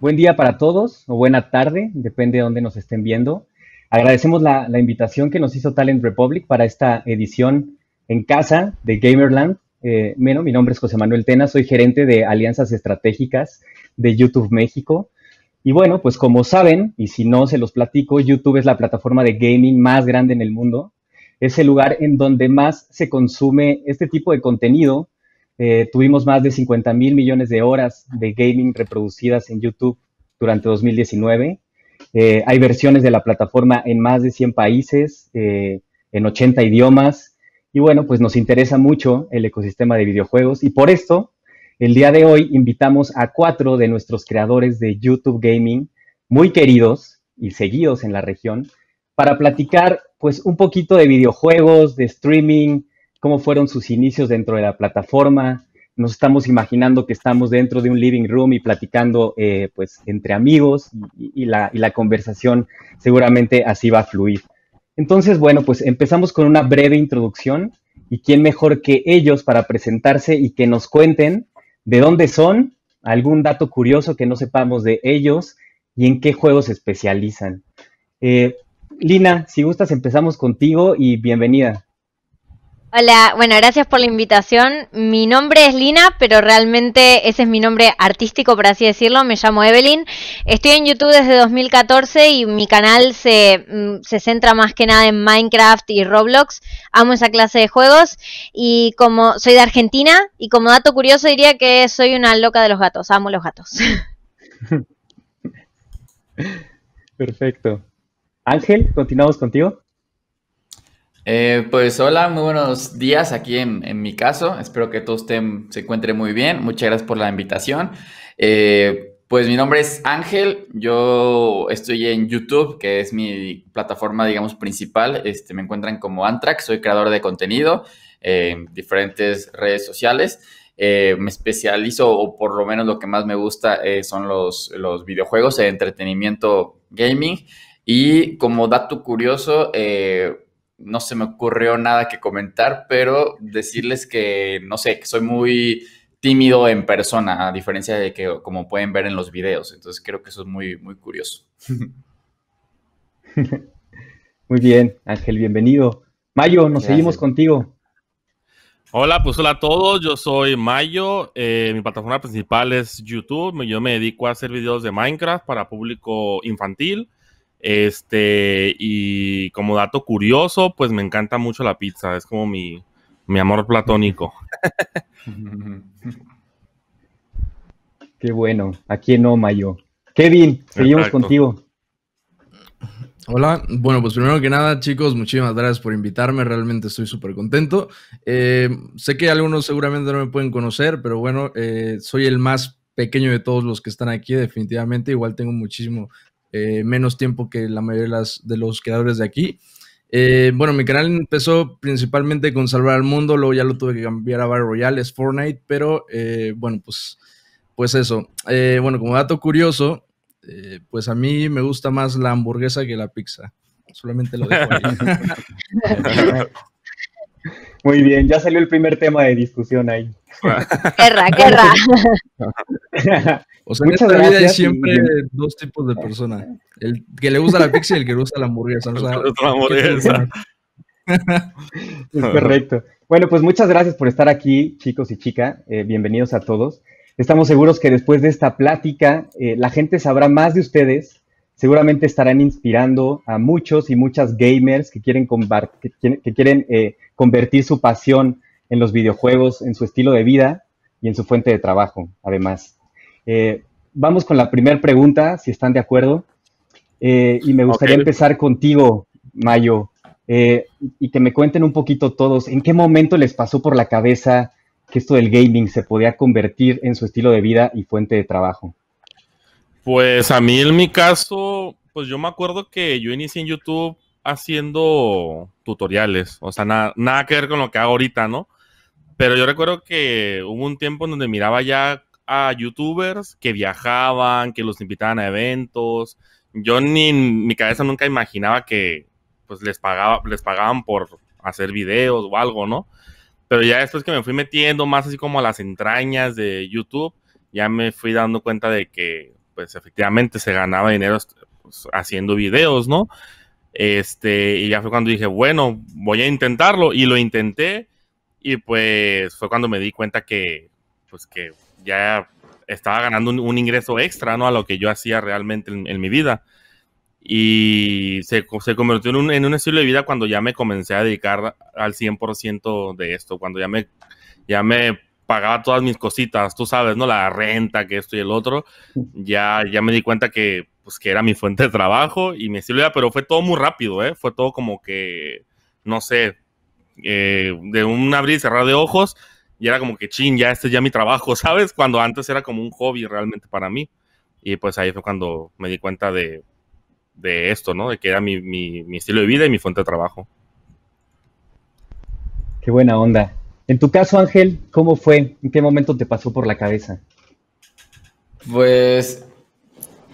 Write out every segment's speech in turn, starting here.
Buen día para todos o buena tarde, depende de dónde nos estén viendo. Agradecemos la, invitación que nos hizo Talent Republic para esta edición en casa de Gamerland. Eh, bueno, mi nombre es José Manuel Tena, soy gerente de alianzas estratégicas de YouTube México. Y bueno, pues como saben, y si no se los platico, YouTube es la plataforma de gaming más grande en el mundo. Es el lugar en donde más se consume este tipo de contenido eh, tuvimos más de 50 mil millones de horas de gaming reproducidas en YouTube durante 2019. Eh, hay versiones de la plataforma en más de 100 países, eh, en 80 idiomas. Y bueno, pues nos interesa mucho el ecosistema de videojuegos. Y por esto, el día de hoy invitamos a cuatro de nuestros creadores de YouTube Gaming, muy queridos y seguidos en la región, para platicar pues un poquito de videojuegos, de streaming, cómo fueron sus inicios dentro de la plataforma. Nos estamos imaginando que estamos dentro de un living room y platicando eh, pues entre amigos y, la, conversación seguramente así va a fluir. Entonces, bueno, pues empezamos con una breve introducción y quién mejor que ellos para presentarse y que nos cuenten de dónde son, algún dato curioso que no sepamos de ellos y en qué juegos se especializan. Eh, Lina, si gustas, empezamos contigo y bienvenida. Hola, bueno, gracias por la invitación. Mi nombre es Lina, pero realmente ese es mi nombre artístico, por así decirlo. Me llamo Evelyn. Estoy en YouTube desde 2014 y mi canal se, mm, se centra más que nada en Minecraft y Roblox. Amo esa clase de juegos. Y como soy de Argentina, y como dato curioso diría que soy una loca de los gatos. Amo los gatos. Perfecto. Ángel, continuamos contigo. Eh, pues hola, muy buenos días aquí en, mi caso. Espero que todo se encuentre muy bien. Muchas gracias por la invitación. Eh, pues mi nombre es Ángel, yo estoy en YouTube, que es mi plataforma, digamos, principal. Este, me encuentran como Antrax, soy creador de contenido en diferentes redes sociales. Eh, me especializo, o por lo menos lo que más me gusta, son los, los videojuegos, el entretenimiento gaming. Y como dato curioso, no se me ocurrió nada que comentar, pero decirles que, no sé, que soy muy tímido en persona, a diferencia de que, como pueden ver en los videos. Entonces, creo que eso es muy, muy curioso. Muy bien, Ángel, bienvenido. Mayo, nos seguimos contigo. Hola, pues hola a todos, yo soy Mayo, eh, mi plataforma principal es YouTube, yo me dedico a hacer videos de Minecraft para público infantil este, y como dato curioso, pues me encanta mucho la pizza, es como mi, amor platónico. Qué bueno, aquí en Omayo. Kevin, seguimos contigo. Hola, bueno, pues primero que nada, chicos, muchísimas gracias por invitarme, realmente estoy súper contento. Eh, sé que algunos seguramente no me pueden conocer, pero bueno, eh, soy el más pequeño de todos los que están aquí, definitivamente. Igual tengo muchísimo eh, menos tiempo que la mayoría de, los creadores de aquí. Eh, bueno, mi canal empezó principalmente con Salvar al Mundo, luego ya lo tuve que cambiar a Battle Royale, es Fortnite, pero eh, bueno, pues, pues eso. bueno, como dato curioso, pues a mí me gusta más la hamburguesa que la pizza. Solamente lo dejo ahí. Muy bien, ya salió el primer tema de discusión ahí. guerra, guerra. O sea, en esta vida hay siempre dos tipos de personas. El que le gusta la pizza y el que le gusta la hamburguesa. O sea, la hamburguesa. Es correcto. Bueno, pues muchas gracias por estar aquí, chicos y chica. Eh, bienvenidos a todos. Estamos seguros que después de esta plática, eh, la gente sabrá más de ustedes, seguramente estarán inspirando a muchos y muchas gamers que quieren, que quieren eh, convertir su pasión en los videojuegos, en su estilo de vida y en su fuente de trabajo, además. Eh, vamos con la primera pregunta, si están de acuerdo. Eh, y me gustaría empezar contigo, Mayo, y que me cuenten un poquito todos, ¿en qué momento les pasó por la cabeza que esto del gaming se podía convertir en su estilo de vida y fuente de trabajo? Pues a mí en mi caso, pues yo me acuerdo que yo inicié en YouTube haciendo tutoriales, o sea, nada, que ver con lo que hago ahorita, ¿no? Pero yo recuerdo que hubo un tiempo en donde miraba ya a youtubers que viajaban, que los invitaban a eventos. Yo ni en mi cabeza nunca imaginaba que pues les pagaba, les pagaban por hacer videos o algo, ¿no? Pero ya después que me fui metiendo más así como a las entrañas de YouTube, ya me fui dando cuenta de que pues efectivamente se ganaba dinero este, pues, haciendo videos, ¿no? Este, y ya fue cuando dije, bueno, voy a intentarlo y lo intenté y pues fue cuando me di cuenta que, pues que ya estaba ganando un, ingreso extra, ¿no? A lo que yo hacía realmente en, mi vida. Y se, se convirtió en un, en estilo de vida cuando ya me comencé a dedicar al 100% de esto, cuando ya me, ya me pagaba todas mis cositas, tú sabes, ¿no? La renta, que esto y el otro, ya, ya me di cuenta que, pues, que era mi fuente de trabajo y mi de vida, pero fue todo muy rápido, ¿eh? Fue todo como que, no sé, eh, de un abrir y cerrar de ojos, y era como que, ching, ya este es ya mi trabajo, ¿sabes? Cuando antes era como un hobby realmente para mí. Y pues ahí fue cuando me di cuenta de, esto, ¿no? De que era mi, mi estilo de vida y mi fuente de trabajo. Qué buena onda. En tu caso, Ángel, ¿cómo fue? ¿En qué momento te pasó por la cabeza? Pues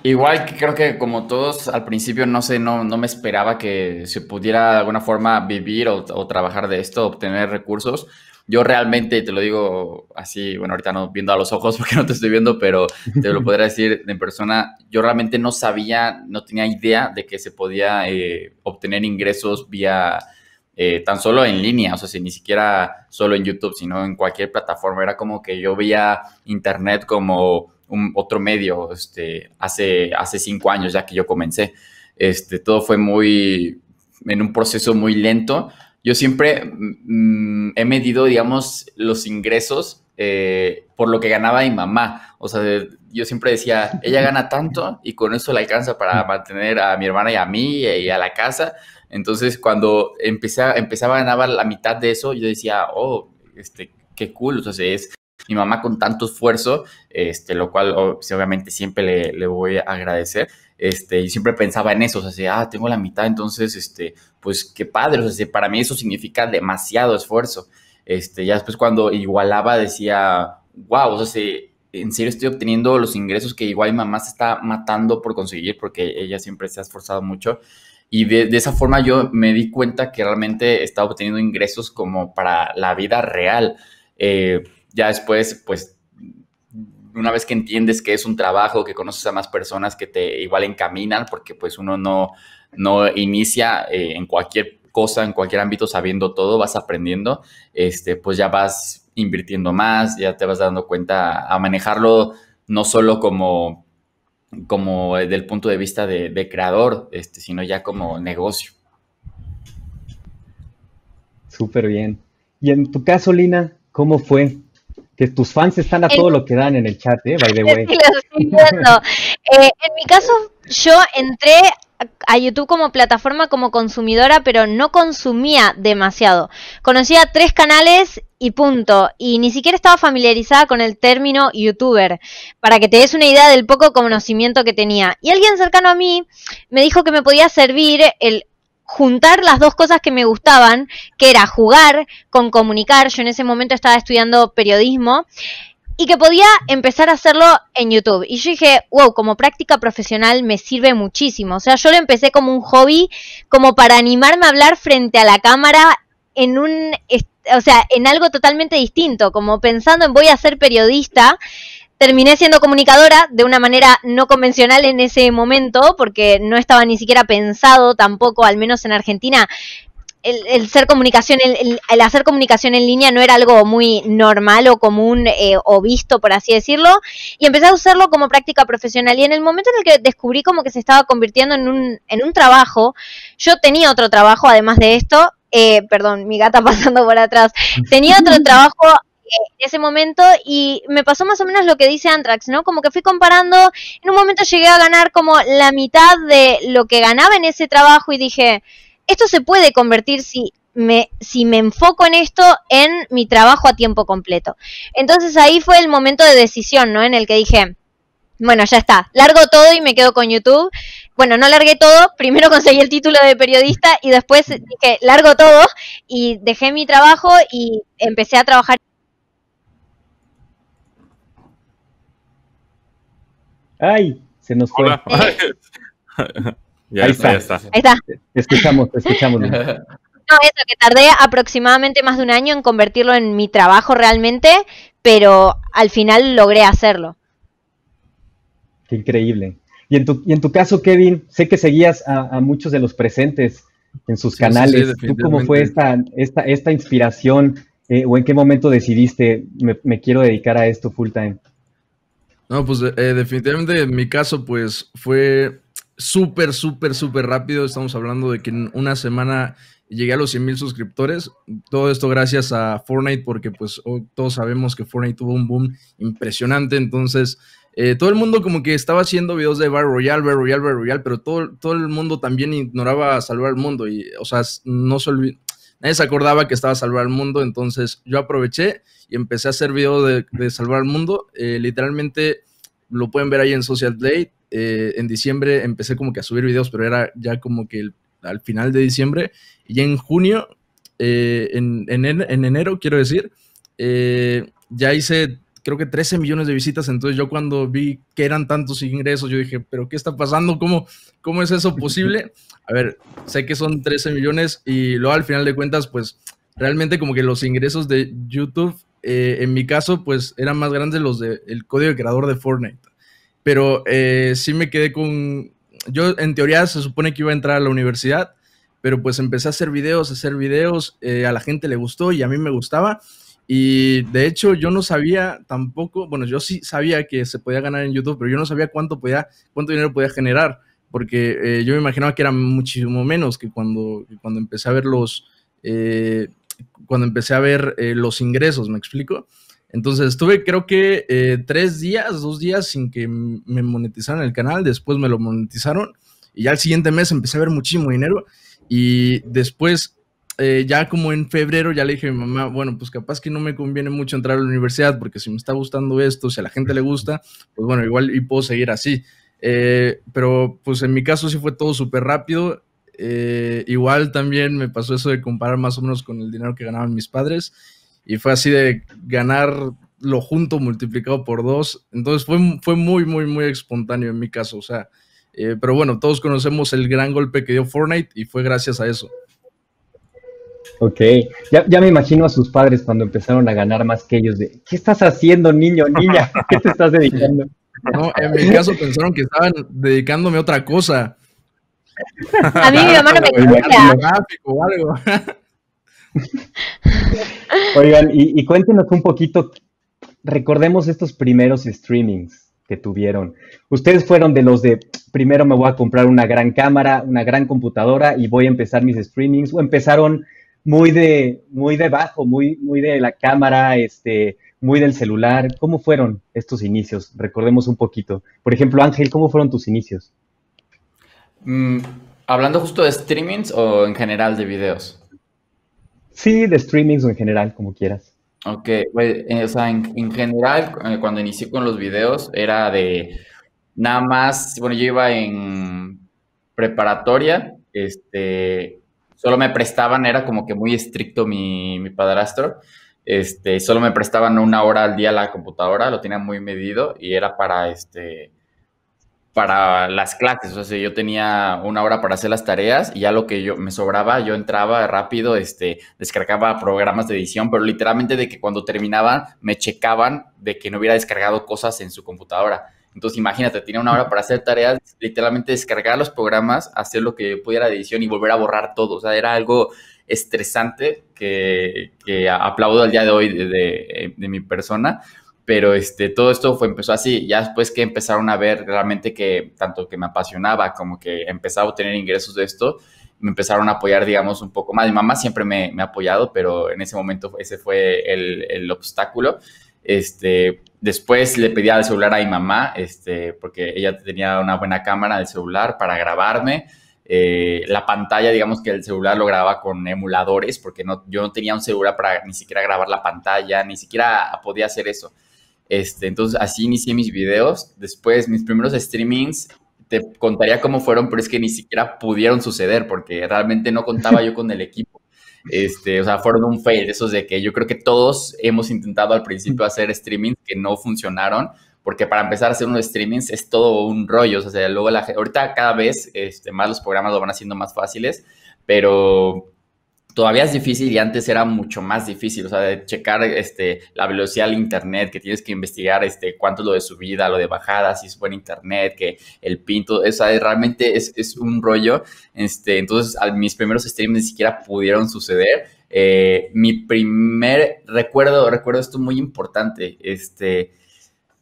igual que creo que como todos al principio, no sé, no, me esperaba que se pudiera de alguna forma vivir o, trabajar de esto, obtener recursos yo realmente te lo digo así, bueno, ahorita no viendo a los ojos porque no te estoy viendo, pero te lo podría decir en persona, yo realmente no sabía, no tenía idea de que se podía eh, obtener ingresos vía eh, tan solo en línea, o sea, si ni siquiera solo en YouTube, sino en cualquier plataforma. Era como que yo veía Internet como un, otro medio este, hace, hace cinco años ya que yo comencé. Este, todo fue muy, en un proceso muy lento. Yo siempre mm, mm, he medido, digamos, los ingresos eh, por lo que ganaba mi mamá. O sea, yo siempre decía, ella gana tanto y con eso le alcanza para mantener a mi hermana y a mí eh, y a la casa. Entonces, cuando empezaba, empezaba a ganar la mitad de eso, yo decía, oh, este, qué cool. O sea, es mi mamá con tanto esfuerzo, este, lo cual oh, pues, obviamente siempre le, le voy a agradecer. Este, y siempre pensaba en eso, o sea, ah, tengo la mitad, entonces, este, pues qué padre, o sea, para mí eso significa demasiado esfuerzo. Este, ya después cuando igualaba decía, wow, o sea, en serio estoy obteniendo los ingresos que igual mi mamá se está matando por conseguir porque ella siempre se ha esforzado mucho. Y de, esa forma yo me di cuenta que realmente estaba obteniendo ingresos como para la vida real. Eh, ya después, pues, una vez que entiendes que es un trabajo, que conoces a más personas que te igual encaminan, porque pues uno no, no inicia eh, en cualquier cosa, en cualquier ámbito, sabiendo todo, vas aprendiendo, este, pues ya vas invirtiendo más, ya te vas dando cuenta a manejarlo no solo como, como eh, punto de vista de, creador, este, sino ya como negocio. Súper bien. Y en tu caso, Lina, ¿cómo fue? que tus fans están a todo lo que dan en el chat, ¿eh? By the way. Eh, en mi caso, yo entré a YouTube como plataforma, como consumidora, pero no consumía demasiado. Conocía tres canales y punto. Y ni siquiera estaba familiarizada con el término youtuber, para que te des una idea del poco conocimiento que tenía. Y alguien cercano a mí me dijo que me podía servir el juntar las dos cosas que me gustaban, que era jugar con comunicar, yo en ese momento estaba estudiando periodismo, y que podía empezar a hacerlo en YouTube. Y yo dije, wow, como práctica profesional me sirve muchísimo. O sea, yo lo empecé como un hobby, como para animarme a hablar frente a la cámara en un, o sea, en algo totalmente distinto, como pensando en voy a ser periodista. Terminé siendo comunicadora de una manera no convencional en ese momento, porque no estaba ni siquiera pensado tampoco, al menos en Argentina, el, ser comunicación, el, hacer comunicación en línea no era algo muy normal o común eh, o visto, por así decirlo, y empecé a usarlo como práctica profesional. Y en el momento en el que descubrí como que se estaba convirtiendo en un, en un trabajo, yo tenía otro trabajo además de esto, eh, perdón, mi gata pasando por atrás, tenía otro trabajo eh, en ese momento y me pasó más o menos lo que dice Antrax, ¿no? Como que fui comparando, en un momento llegué a ganar como la mitad de lo que ganaba en ese trabajo y dije, esto se puede convertir si me, si me enfoco en esto, en mi trabajo a tiempo completo. Entonces ahí fue el momento de decisión, ¿no? En el que dije, bueno, ya está, largo todo y me quedo con YouTube. Bueno, no largué todo, primero conseguí el título de periodista y después dije, largo todo y dejé mi trabajo y empecé a trabajar. Ay, se nos fue. Eh. Y ahí, está, ahí está. escuchamos, escuchamos. No, eso, que tardé aproximadamente más de un año en convertirlo en mi trabajo realmente, pero al final logré hacerlo. Qué increíble. Y en tu, y en tu caso, Kevin, sé que seguías a, muchos de los presentes en sus canales. ¿Tú cómo fue esta, esta inspiración eh, o en qué momento decidiste me quiero dedicar a esto full time? No, pues eh, eh, definitivamente en mi caso, pues fue súper, súper, súper rápido. Estamos hablando de que en una semana llegué a los 100 mil suscriptores. Todo esto gracias a Fortnite, porque pues todos sabemos que Fortnite tuvo un boom impresionante. Entonces, eh, todo el mundo como que estaba haciendo videos de bar Royale, Battle Royale, Battle Royale, pero todo, todo el mundo también ignoraba salvar al mundo. Y, o sea, no se olvidó nadie se acordaba que estaba Salvar al Mundo, entonces yo aproveché y empecé a hacer video de, Salvar al Mundo. Eh, literalmente lo pueden ver ahí en Social Blade. Eh, en diciembre empecé como que a subir videos, pero era ya como que al final de diciembre. Y en junio, eh, en, en, enero quiero decir, ya hice creo que 13 millones de visitas. Entonces yo cuando vi que eran tantos ingresos, yo dije, pero ¿qué está pasando? ¿Cómo, cómo es eso posible? A ver, sé que son 13 millones y luego al final de cuentas, pues realmente como que los ingresos de YouTube, eh, en mi caso, pues eran más grandes los del código de creador de Fortnite. Pero eh, sí me quedé con... Yo en teoría se supone que iba a entrar a la universidad, pero pues empecé a hacer videos, a hacer videos, eh, a la gente le gustó y a mí me gustaba. Y de hecho yo no sabía tampoco, bueno, yo sí sabía que se podía ganar en YouTube, pero yo no sabía cuánto, podía, cuánto dinero podía generar, porque eh, yo me imaginaba que era muchísimo menos que cuando, cuando empecé a ver los... Eh, cuando empecé a ver eh, los ingresos, ¿me explico? Entonces estuve creo que tres días, dos días sin que me monetizaran el canal, después me lo monetizaron y ya el siguiente mes empecé a ver muchísimo dinero y después eh, ya como en febrero ya le dije a mi mamá, bueno, pues capaz que no me conviene mucho entrar a la universidad porque si me está gustando esto, si a la gente le gusta, pues bueno, igual y puedo seguir así. Eh, pero pues en mi caso sí fue todo súper rápido. Eh, igual también me pasó eso de comparar más o menos con el dinero que ganaban mis padres y fue así de ganar lo junto multiplicado por dos. Entonces fue, fue muy, muy, muy espontáneo en mi caso. O sea, pero bueno, todos conocemos el gran golpe que dio Fortnite y fue gracias a eso. Ok, ya, me imagino a sus padres cuando empezaron a ganar más que ellos de, ¿qué estás haciendo, niño, niña? ¿Qué te estás dedicando? No, en mi caso pensaron que estaban dedicándome a otra cosa. A mí mi mamá no me algo. Oigan, y cuéntenos un poquito, recordemos estos primeros streamings que tuvieron. Ustedes fueron de los de primero me voy a comprar una gran cámara, una gran computadora y voy a empezar mis streamings o empezaron muy de, muy debajo bajo, muy, muy de la cámara, este, muy del celular. ¿Cómo fueron estos inicios? Recordemos un poquito. Por ejemplo, Ángel, ¿cómo fueron tus inicios? Mm, ¿Hablando justo de streamings o en general de videos? Sí, de streamings o en general, como quieras. Ok, eh, o sea, en, general, eh, cuando inicié con los videos, era de nada más, bueno, yo iba en preparatoria, este, solo me prestaban, era como que muy estricto mi, padrastro. Este, solo me prestaban una hora al día la computadora, lo tenía muy medido y era para este para las clases, o sea, yo tenía una hora para hacer las tareas y ya lo que yo me sobraba, yo entraba rápido, este, descargaba programas de edición, pero literalmente de que cuando terminaban me checaban de que no hubiera descargado cosas en su computadora. Entonces, imagínate, tenía una hora para hacer tareas, literalmente descargar los programas, hacer lo que pudiera de edición y volver a borrar todo. O sea, era algo estresante que, que aplaudo al día de hoy de, mi persona. Pero este, todo esto fue, empezó así, ya después que empezaron a ver realmente que tanto que me apasionaba como que empezaba a obtener ingresos de esto, me empezaron a apoyar, digamos, un poco más. Mi mamá siempre me, ha apoyado, pero en ese momento ese fue el, el obstáculo. Este, Después le pedía el celular a mi mamá, este, porque ella tenía una buena cámara del celular para grabarme. Eh, la pantalla, digamos que el celular lo grababa con emuladores, porque no, yo no tenía un celular para ni siquiera grabar la pantalla, ni siquiera podía hacer eso. Este, entonces así inicié mis videos. Después mis primeros streamings, te contaría cómo fueron, pero es que ni siquiera pudieron suceder, porque realmente no contaba yo con el equipo Este, o sea, fueron un fail, esos de que yo creo que todos hemos intentado al principio hacer streaming que no funcionaron, porque para empezar a hacer unos streamings es todo un rollo, o sea, luego la, ahorita cada vez este, más los programas lo van haciendo más fáciles, pero todavía es difícil y antes era mucho más difícil, o sea, de checar este, la velocidad del internet, que tienes que investigar este, cuánto es lo de subida, lo de bajada, si es buen internet, que el pinto, o sea, realmente es, un rollo, este, entonces mis primeros streams ni siquiera pudieron suceder, eh, mi primer recuerdo, recuerdo esto muy importante, este,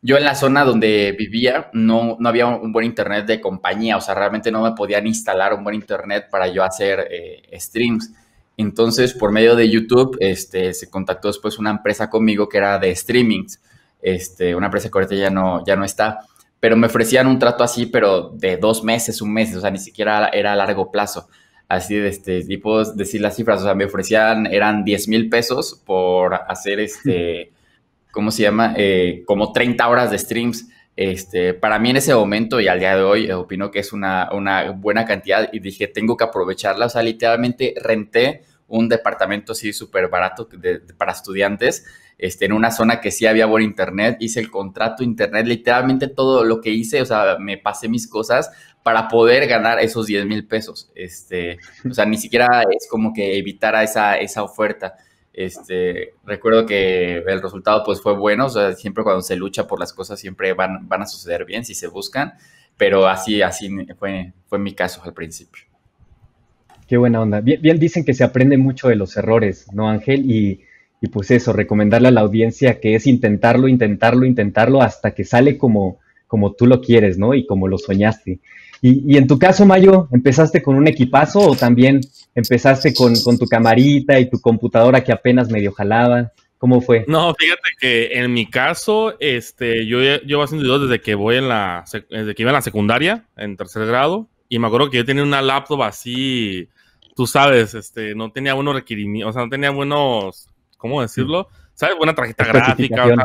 yo en la zona donde vivía no, no había un, buen internet de compañía, o sea, realmente no me podían instalar un buen internet para yo hacer eh, streams. Entonces, por medio de YouTube, este, se contactó después una empresa conmigo que era de streamings, este, una empresa que ahorita ya no, ya no está, pero me ofrecían un trato así, pero de dos meses, un mes, o sea, ni siquiera era a largo plazo. Así de este tipo, decir las cifras, o sea, me ofrecían, eran 10 mil pesos por hacer este, ¿cómo se llama? Eh, como 30 horas de streams. Este, para mí en ese momento y al día de hoy eh, opino que es una, buena cantidad y dije, tengo que aprovecharla. O sea, literalmente renté un departamento así súper barato para estudiantes, este, en una zona que sí había buen internet, hice el contrato internet, literalmente todo lo que hice, o sea, me pasé mis cosas para poder ganar esos 10 mil pesos, este, o sea, ni siquiera es como que evitara esa, esa oferta. Este, recuerdo que el resultado pues fue bueno, siempre cuando se lucha por las cosas siempre van, van a suceder bien si se buscan, pero así, así fue, fue mi caso al principio. Qué buena onda. Bien, dicen que se aprende mucho de los errores, ¿no, Ángel? Y, pues eso, recomendarle a la audiencia que es intentarlo, intentarlo, intentarlo hasta que sale como, como tú lo quieres, ¿no? Y como lo soñaste. Y, y, en tu caso, Mayo, ¿empezaste con un equipazo o también empezaste con, tu camarita y tu computadora que apenas medio jalaba. ¿Cómo fue? No, fíjate que en mi caso, este, yo llevo haciendo videos desde que voy en la, que iba en la secundaria, en tercer grado, y me acuerdo que yo tenía una laptop así, tú sabes, este, no tenía buenos requerimientos, o sea, no tenía buenos, ¿cómo decirlo? ¿Sabes? Buena tarjeta gráfica, era,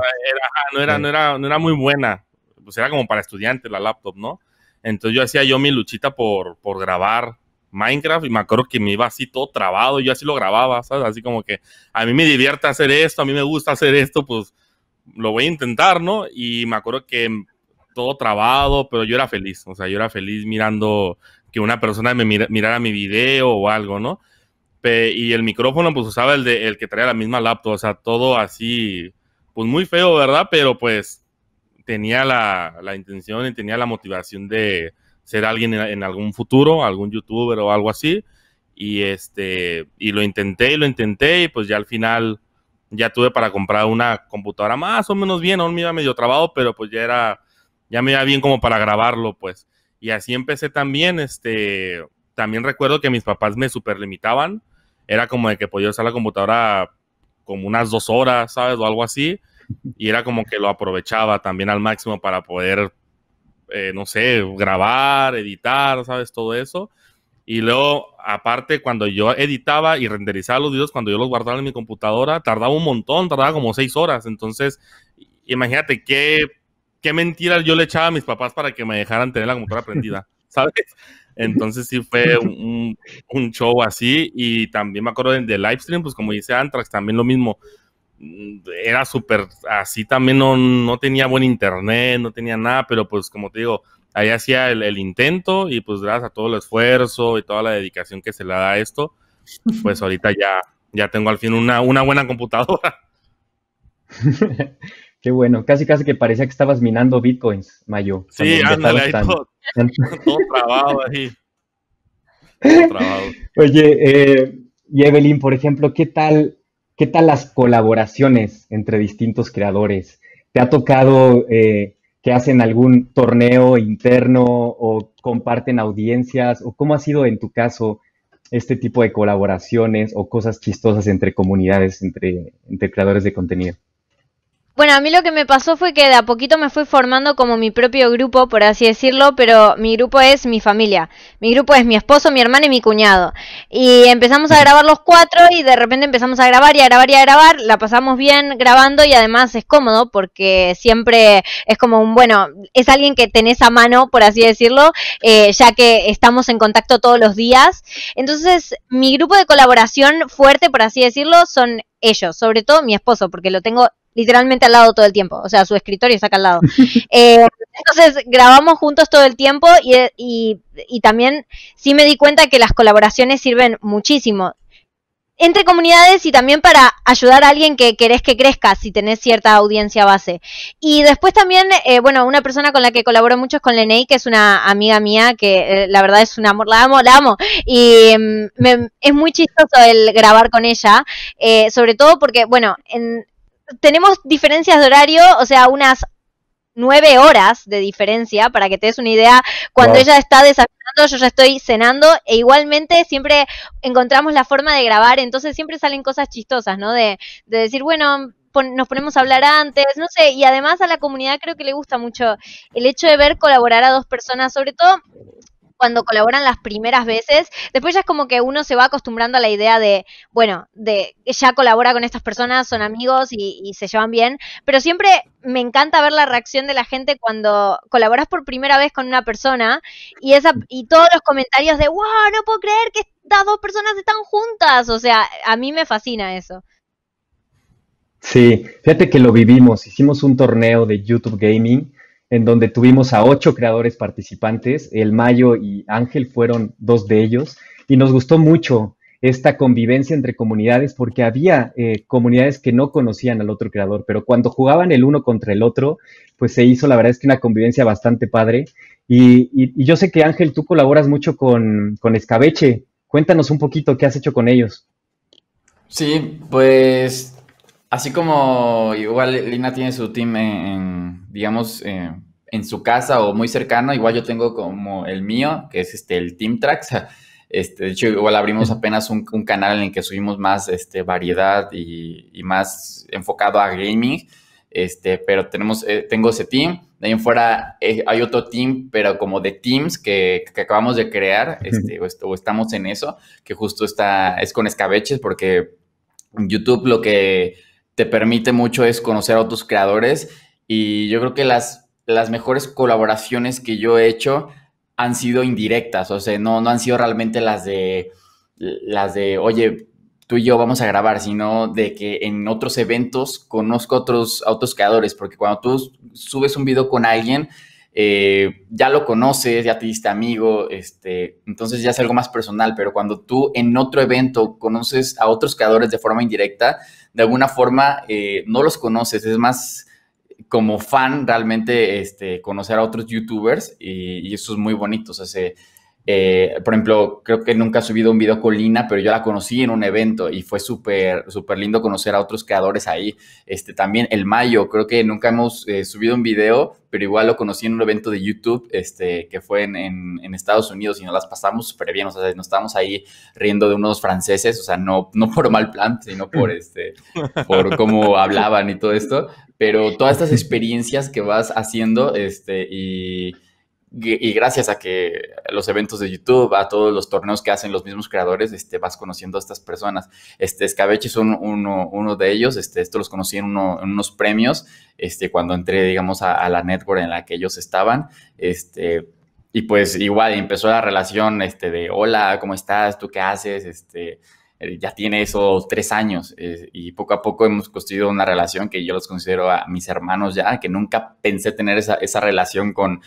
no, era, no, era, muy buena, pues era como para estudiantes la laptop, ¿no? Entonces yo hacía yo mi luchita por, por grabar Minecraft y me acuerdo que me iba así todo trabado, yo así lo grababa, ¿sabes? Así como que a mí me divierte hacer esto, a mí me gusta hacer esto, pues lo voy a intentar, ¿no? Y me acuerdo que todo trabado, pero yo era feliz, o sea, yo era feliz mirando que una persona me mirara mi video o algo, ¿no? y el micrófono, pues usaba el, de, el que traía la misma laptop, o sea, todo así, pues muy feo, ¿verdad? Pero pues tenía la, la intención y tenía la motivación de, ser alguien en, algún futuro, algún youtuber o algo así. Y este, y lo intenté y lo intenté, y pues ya al final ya tuve para comprar una computadora más o menos bien, aún me iba medio trabado, pero pues ya era, ya me iba bien como para grabarlo, pues. Y así empecé también, este, también recuerdo que mis papás me limitaban. era como de que podía usar la computadora como unas dos horas, ¿sabes? O algo así, y era como que lo aprovechaba también al máximo para poder eh, no sé, grabar, editar, ¿sabes? Todo eso. Y luego, aparte, cuando yo editaba y renderizaba los videos, cuando yo los guardaba en mi computadora, tardaba un montón, tardaba como seis horas. Entonces, imagínate qué, qué mentiras yo le echaba a mis papás para que me dejaran tener la computadora prendida, ¿sabes? Entonces sí fue un, show así y también me acuerdo del de live pues como dice Antrax, también lo mismo era súper así también, no, tenía buen internet, no tenía nada, pero pues como te digo, ahí hacía el, intento y pues gracias a todo el esfuerzo y toda la dedicación que se le da a esto, pues ahorita ya, ya tengo al fin una, una buena computadora. Qué bueno, casi casi que parecía que estabas minando bitcoins, Mayo. Sí, ándale, ahí todo, todo ahí. Todo Oye, eh, Evelyn, por ejemplo, ¿qué tal ¿Qué tal las colaboraciones entre distintos creadores? ¿Te ha tocado eh, que hacen algún torneo interno o comparten audiencias? ¿O cómo ha sido en tu caso este tipo de colaboraciones o cosas chistosas entre comunidades, entre creadores de contenido? Bueno, a mí lo que me pasó fue que de a poquito me fui formando como mi propio grupo, por así decirlo, pero mi grupo es mi familia. Mi grupo es mi esposo, mi hermana y mi cuñado. Y empezamos a grabar los cuatro y de repente empezamos a grabar y a grabar y a grabar. La pasamos bien grabando y además es cómodo porque siempre es como un, bueno, es alguien que tenés a mano, por así decirlo, eh, ya que estamos en contacto todos los días. Entonces, mi grupo de colaboración fuerte, por así decirlo, son ellos, sobre todo mi esposo, porque lo tengo literalmente al lado todo el tiempo, o sea, su escritorio está acá al lado. Eh, entonces grabamos juntos todo el tiempo y, y, y también sí me di cuenta que las colaboraciones sirven muchísimo entre comunidades y también para ayudar a alguien que querés que crezca si tenés cierta audiencia base. Y después también, eh, bueno, una persona con la que colaboro mucho es con Lenei, que es una amiga mía, que eh, la verdad es un amor, la amo, la amo. Y mm, es muy chistoso el grabar con ella, sobre todo porque, bueno, en, tenemos diferencias de horario, o sea, unas nueve horas de diferencia, para que te des una idea, cuando ella está desayunando, yo ya estoy cenando, e igualmente siempre encontramos la forma de grabar, entonces siempre salen cosas chistosas, ¿no? De, de decir, bueno, nos ponemos a hablar antes, no sé, y además a la comunidad creo que le gusta mucho el hecho de ver colaborar a dos personas, sobre todo cuando colaboran las primeras veces. Después ya es como que uno se va acostumbrando a la idea de, bueno, de ya colabora con estas personas, son amigos y, se llevan bien. Pero siempre me encanta ver la reacción de la gente cuando colaboras por primera vez con una persona y esa y todos los comentarios de, wow, no puedo creer que estas dos personas están juntas. O sea, a mí me fascina eso. Sí, fíjate que lo vivimos. Hicimos un torneo de YouTube Gaming en donde tuvimos a ocho creadores participantes. El Mayo y Ángel fueron dos de ellos y nos gustó mucho esta convivencia entre comunidades porque había eh, comunidades que no conocían al otro creador, pero cuando jugaban el uno contra el otro, pues se hizo la verdad es que una convivencia bastante padre. Y, y yo sé que Ángel, tú colaboras mucho con, con Escabeche. Cuéntanos un poquito qué has hecho con ellos. Sí, pues Así como igual Lina tiene su team en, digamos, eh, en su casa o muy cercano, igual yo tengo como el mío, que es este, el Team Tracks. Este, de hecho, igual abrimos apenas un, canal en el que subimos más este, variedad y, más enfocado a gaming. Este, pero tenemos, eh, tengo ese team. De ahí en fuera eh, hay otro team, pero como de teams que, acabamos de crear, este, o, o, estamos en eso, que justo está, es con escabeches, porque YouTube lo que te permite mucho es conocer a otros creadores y yo creo que las, las mejores colaboraciones que yo he hecho han sido indirectas, o sea, no, no han sido realmente las de, las de, oye, tú y yo vamos a grabar, sino de que en otros eventos conozco a otros creadores, porque cuando tú subes un video con alguien, eh, ya lo conoces, ya te diste amigo, este, entonces ya es algo más personal, pero cuando tú en otro evento conoces a otros creadores de forma indirecta, de alguna forma eh, no los conoces, es más como fan realmente este, conocer a otros youtubers y, y eso es muy bonito, o sea, se, eh, por ejemplo, creo que nunca he subido un video con Lina, pero yo la conocí en un evento y fue súper, súper lindo conocer a otros creadores ahí. Este, también el Mayo, creo que nunca hemos eh, subido un video, pero igual lo conocí en un evento de YouTube este, que fue en, Estados Unidos y nos las pasamos súper bien. O sea, nos estábamos ahí riendo de unos franceses, o sea, no, no por mal plan, sino por, este, por cómo hablaban y todo esto. Pero todas estas experiencias que vas haciendo este, y y gracias a que los eventos de YouTube, a todos los torneos que hacen los mismos creadores, este, vas conociendo a estas personas. Este, Escabeche es uno, uno, de ellos, este, esto los conocí en, unos premios, este, cuando entré, digamos, a, la network en la que ellos estaban, este, y pues igual empezó la relación, este, de hola, ¿cómo estás? ¿Tú qué haces? Este, eh, ya tiene esos tres años y poco a poco hemos construido una relación que yo los considero a mis hermanos ya, que nunca pensé tener esa, esa relación con,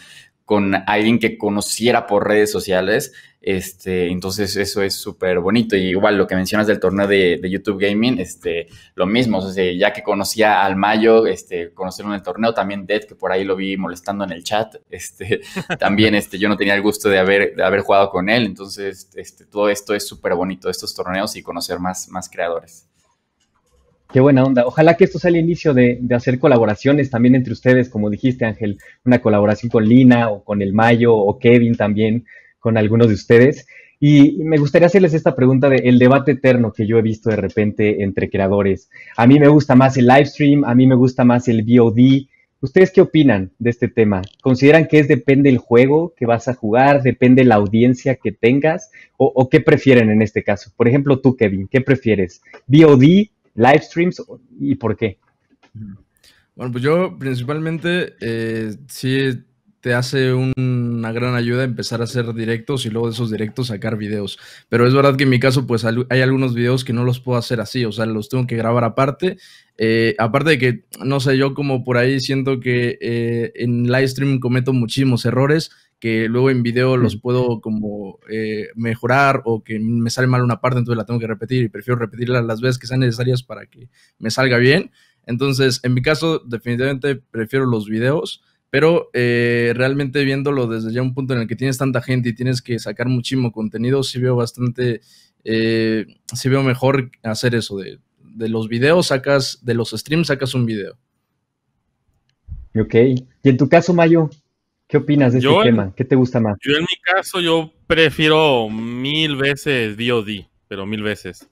con alguien que conociera por redes sociales. Este, entonces eso es súper bonito. Y igual lo que mencionas del torneo de, YouTube Gaming, este, lo mismo, ya que conocía al Mayo, este, en el torneo, también Dead, que por ahí lo vi molestando en el chat, este, también este, yo no tenía el gusto de haber, de haber jugado con él, entonces este, todo esto es súper bonito, estos torneos y conocer más, más creadores. Qué buena onda. Ojalá que esto sea el inicio de, hacer colaboraciones también entre ustedes, como dijiste Ángel, una colaboración con Lina o con el Mayo o Kevin también, con algunos de ustedes. Y me gustaría hacerles esta pregunta del debate eterno que yo he visto de repente entre creadores. A mí me gusta más el live stream, a mí me gusta más el VOD. ¿Ustedes qué opinan de este tema? ¿Consideran que es depende el juego que vas a jugar, depende la audiencia que tengas o, o qué prefieren en este caso? Por ejemplo, tú, Kevin, ¿qué prefieres? ¿VOD live streams y por qué? Bueno, pues yo principalmente eh, sí te hace una gran ayuda empezar a hacer directos y luego de esos directos sacar videos. Pero es verdad que en mi caso, pues hay algunos videos que no los puedo hacer así, o sea, los tengo que grabar aparte. Eh, aparte de que, no sé, yo como por ahí siento que eh, en live stream cometo muchísimos errores que luego en video los puedo como eh, mejorar o que me sale mal una parte, entonces la tengo que repetir y prefiero repetirla las veces que sean necesarias para que me salga bien. Entonces, en mi caso, definitivamente prefiero los videos, pero eh, realmente viéndolo desde ya un punto en el que tienes tanta gente y tienes que sacar muchísimo contenido, sí veo bastante, eh, sí veo mejor hacer eso de, de los videos, sacas, de los streams sacas un video. Ok, y en tu caso, Mayo, ¿Qué opinas de este tema? ¿Qué te gusta más? Yo en mi caso, yo prefiero mil veces D.O.D., pero mil veces.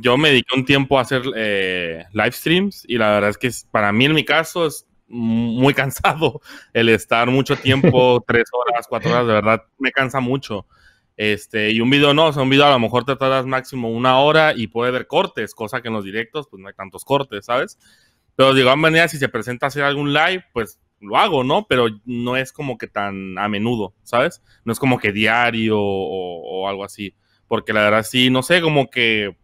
Yo me dediqué un tiempo a hacer eh, live streams y la verdad es que para mí en mi caso es muy cansado el estar mucho tiempo, tres horas, cuatro horas, de verdad me cansa mucho. Este, y un video no, o sea, un video a lo mejor te tardas máximo una hora y puede haber cortes, cosa que en los directos pues no hay tantos cortes, ¿sabes? Pero de igual manera, si se presenta a hacer algún live, pues lo hago, ¿no? Pero no es como que tan a menudo, ¿sabes? No es como que diario o, algo así. Porque la verdad sí, no sé, como que,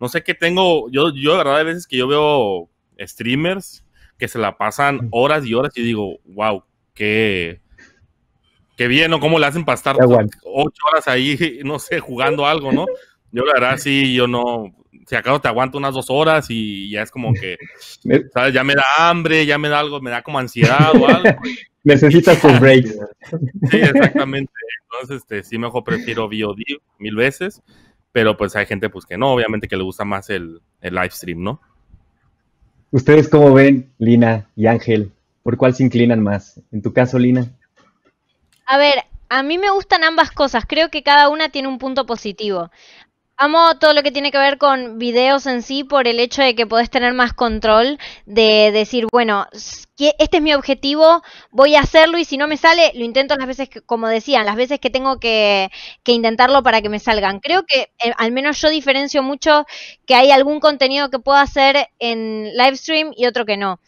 no sé qué tengo, yo, yo la verdad hay veces que yo veo streamers que se la pasan horas y horas y digo, wow, qué, qué bien, ¿no? ¿Cómo le hacen pasar ocho horas ahí, no sé, jugando algo, ¿no? Yo la verdad sí, yo no, si acaso te aguanto unas dos horas y ya es como que, Ya me da hambre, ya me da algo, me da como ansiedad o algo. Necesitas tus break Sí, exactamente. Entonces, este, sí, mejor prefiero VOD mil veces, pero pues hay gente pues que no, obviamente que le gusta más el, el live stream, ¿no? ¿Ustedes cómo ven, Lina y Ángel? ¿Por cuál se inclinan más? En tu caso, Lina. A ver, a mí me gustan ambas cosas, creo que cada una tiene un punto positivo. Amo todo lo que tiene que ver con videos en sí por el hecho de que podés tener más control de decir, bueno, este es mi objetivo, voy a hacerlo y si no me sale, lo intento las veces como decían, las veces que tengo que, que intentarlo para que me salgan. Creo que eh, al menos yo diferencio mucho que hay algún contenido que puedo hacer en live stream y otro que no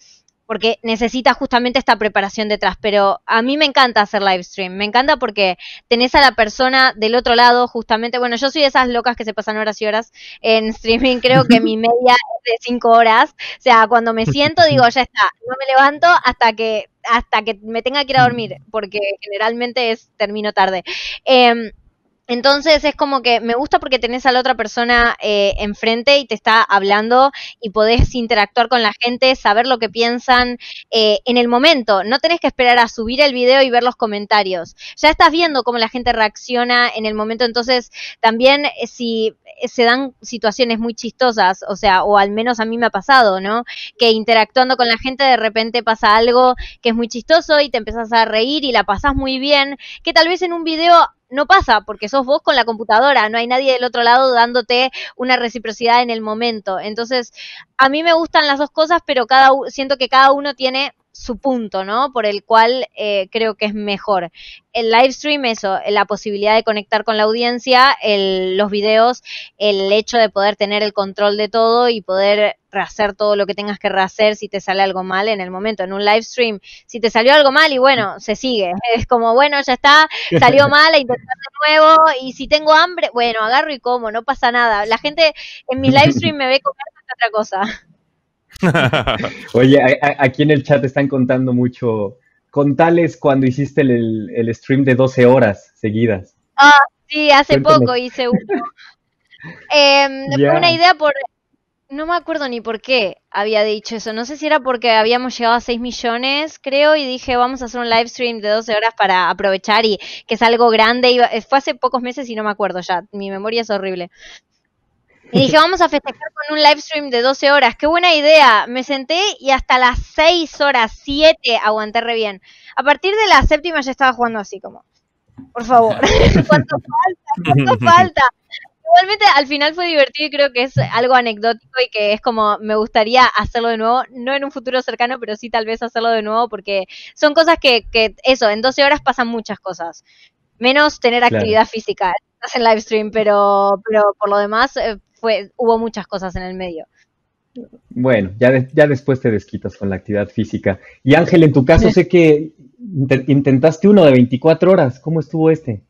porque necesita justamente esta preparación detrás. Pero a mí me encanta hacer live stream, me encanta porque tenés a la persona del otro lado, justamente. Bueno, yo soy de esas locas que se pasan horas y horas en streaming, creo que mi media es de cinco horas. O sea, cuando me siento, digo, ya está, no me levanto hasta que hasta que me tenga que ir a dormir, porque generalmente es termino tarde. Em, entonces es como que me gusta porque tenés a la otra persona eh, enfrente y te está hablando y podés interactuar con la gente, saber lo que piensan eh, en el momento. No tenés que esperar a subir el video y ver los comentarios. Ya estás viendo cómo la gente reacciona en el momento. Entonces también eh, si se dan situaciones muy chistosas, o sea, o al menos a mí me ha pasado, ¿no? Que interactuando con la gente de repente pasa algo que es muy chistoso y te empezás a reír y la pasás muy bien, que tal vez en un video no pasa, porque sos vos con la computadora, no hay nadie del otro lado dándote una reciprocidad en el momento. Entonces, a mí me gustan las dos cosas, pero cada siento que cada uno tiene su punto, ¿no? Por el cual eh, creo que es mejor. El live stream, eso, la posibilidad de conectar con la audiencia, el, los videos, el hecho de poder tener el control de todo y poder rehacer todo lo que tengas que rehacer si te sale algo mal en el momento, en un live stream. Si te salió algo mal y bueno, mm. se sigue. Es como, bueno, ya está, salió mal, a intentar de nuevo. Y si tengo hambre, bueno, agarro y como, no pasa nada. La gente en mi live stream me ve comer otra cosa. Oye, aquí en el chat están contando mucho. Contales cuando hiciste el, stream de 12 horas seguidas. Ah, sí, hace poco hice em, una idea por no me acuerdo ni por qué había dicho eso. No sé si era porque habíamos llegado a 6 millones, creo, y dije, vamos a hacer un live stream de 12 horas para aprovechar y que es algo grande. Eh, fue hace pocos meses y no me acuerdo ya. Mi memoria es horrible. Y dije, vamos a festejar con un live stream de 12 horas. Qué buena idea. Me senté y hasta las 6 horas, 7, aguanté re bien. A partir de la séptima ya estaba jugando así como, por favor, ¿cuánto falta? ¿Cuánto falta? Igualmente, al final fue divertido y creo que es algo anecdótico y que es como me gustaría hacerlo de nuevo, no en un futuro cercano, pero sí tal vez hacerlo de nuevo porque son cosas que, que eso, en 12 horas pasan muchas cosas. Menos tener actividad física, estás en live stream, pero, pero por lo demás eh, fue, hubo muchas cosas en el medio. Bueno, ya, ya después te desquitas con la actividad física. Y Ángel, en tu caso sé que intentaste uno de 24 horas, ¿cómo estuvo este?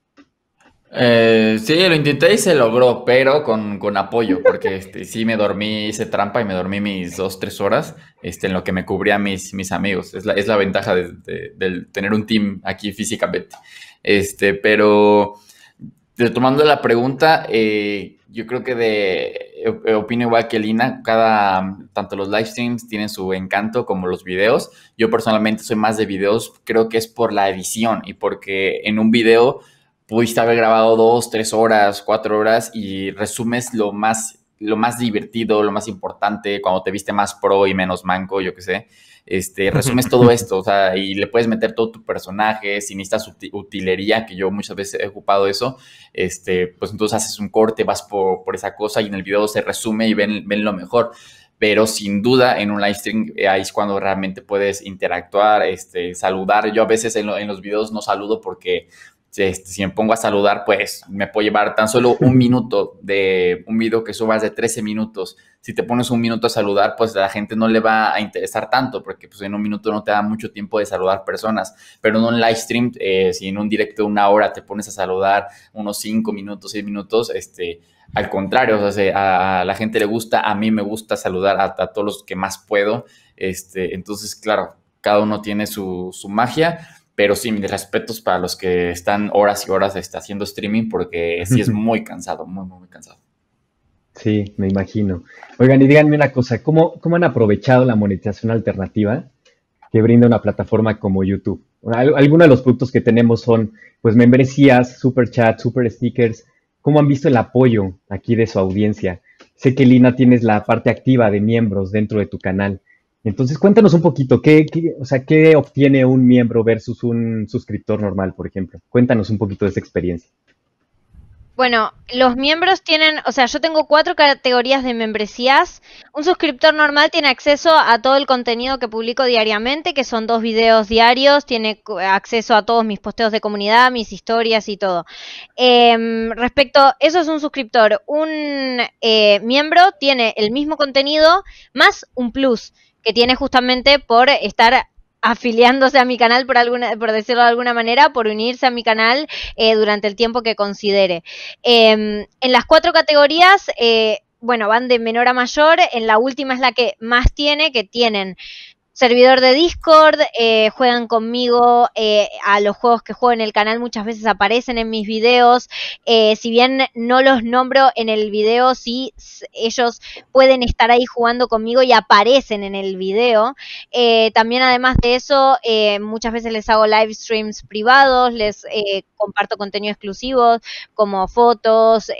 Eh, sí, lo intenté y se logró, pero con, apoyo, porque este, sí me dormí, hice trampa y me dormí mis dos, tres horas este, en lo que me cubría mis, mis amigos. Es la, ventaja de, tener un team aquí físicamente. Este, pero retomando la pregunta, eh, yo creo que de eh, opino igual que Lina, cada tanto los live streams tienen su encanto como los videos. Yo personalmente soy más de videos, creo que es por la edición y porque en un video pudiste haber grabado dos, tres horas, cuatro horas y resumes lo más, lo más divertido, lo más importante, cuando te viste más pro y menos manco, yo qué sé. Este, resumes todo esto, o sea, y le puedes meter todo tu personaje, sin esta utilería, que yo muchas veces he ocupado eso, este, pues entonces haces un corte, vas por, por esa cosa y en el video se resume y ven, ven lo mejor pero sin duda en un live stream eh, ahí es cuando realmente puedes interactuar, este, saludar. Yo a veces en, en los videos no saludo porque este, si me pongo a saludar, pues me puedo llevar tan solo un minuto de un video que subas de 13 minutos. Si te pones un minuto a saludar, pues a la gente no le va a interesar tanto, porque pues, en un minuto no te da mucho tiempo de saludar personas. Pero en un live stream, eh, si en un directo de una hora te pones a saludar unos 5 minutos, 6 minutos, este, al contrario, o sea, a, la gente le gusta, a mí me gusta saludar a, todos los que más puedo. Este, entonces, claro, cada uno tiene su, su magia pero sí, mis respetos para los que están horas y horas este, haciendo streaming porque sí es muy cansado, muy, muy, muy cansado. Sí, me imagino. Oigan, y díganme una cosa, ¿cómo, cómo han aprovechado la monetización alternativa que brinda una plataforma como YouTube? Algunos de los puntos que tenemos son, pues, membresías, super chat, super stickers. ¿Cómo han visto el apoyo aquí de su audiencia? Sé que Lina tienes la parte activa de miembros dentro de tu canal. Entonces, cuéntanos un poquito, ¿qué, o sea, ¿qué obtiene un miembro versus un suscriptor normal, por ejemplo? Cuéntanos un poquito de esa experiencia. Bueno, los miembros tienen, o sea, yo tengo cuatro categorías de membresías. Un suscriptor normal tiene acceso a todo el contenido que publico diariamente, que son dos videos diarios, tiene acceso a todos mis posteos de comunidad, mis historias y todo. Em, respecto, eso es un suscriptor. Un eh, miembro tiene el mismo contenido más un plus que tiene justamente por estar afiliándose a mi canal por alguna, por decirlo de alguna manera, por unirse a mi canal eh, durante el tiempo que considere. Em, en las cuatro categorías, eh, bueno, van de menor a mayor. En la última es la que más tiene, que tienen servidor de Discord, eh, juegan conmigo eh, a los juegos que juego en el canal, muchas veces aparecen en mis videos, eh, si bien no los nombro en el video, sí ellos pueden estar ahí jugando conmigo y aparecen en el video. también además de eso, muchas veces les hago live streams privados, les comparto contenido exclusivo como fotos,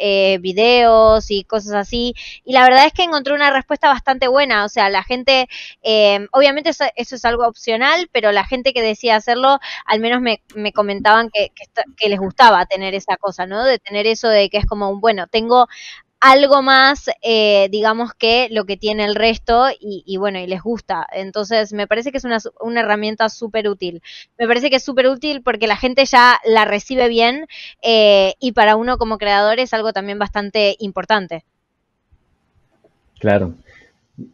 videos y cosas así. Y la verdad es que encontré una respuesta bastante buena, o sea, la gente obviamente eso, es algo opcional, pero la gente que decía hacerlo, al menos me, comentaban que, les gustaba tener esa cosa, ¿no? De tener eso de que es como, un bueno, tengo algo más, eh, digamos, que lo que tiene el resto y, bueno, y les gusta. Entonces, me parece que es una, una herramienta súper útil. Me parece que es súper útil porque la gente ya la recibe bien eh, y para uno como creador es algo también bastante importante. Claro.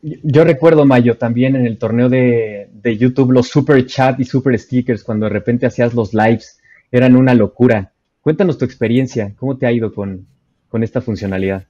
Yo recuerdo, Mayo, también en el torneo de, YouTube, los super chat y super stickers, cuando de repente hacías los lives, eran una locura. Cuéntanos tu experiencia, ¿cómo te ha ido con, esta funcionalidad?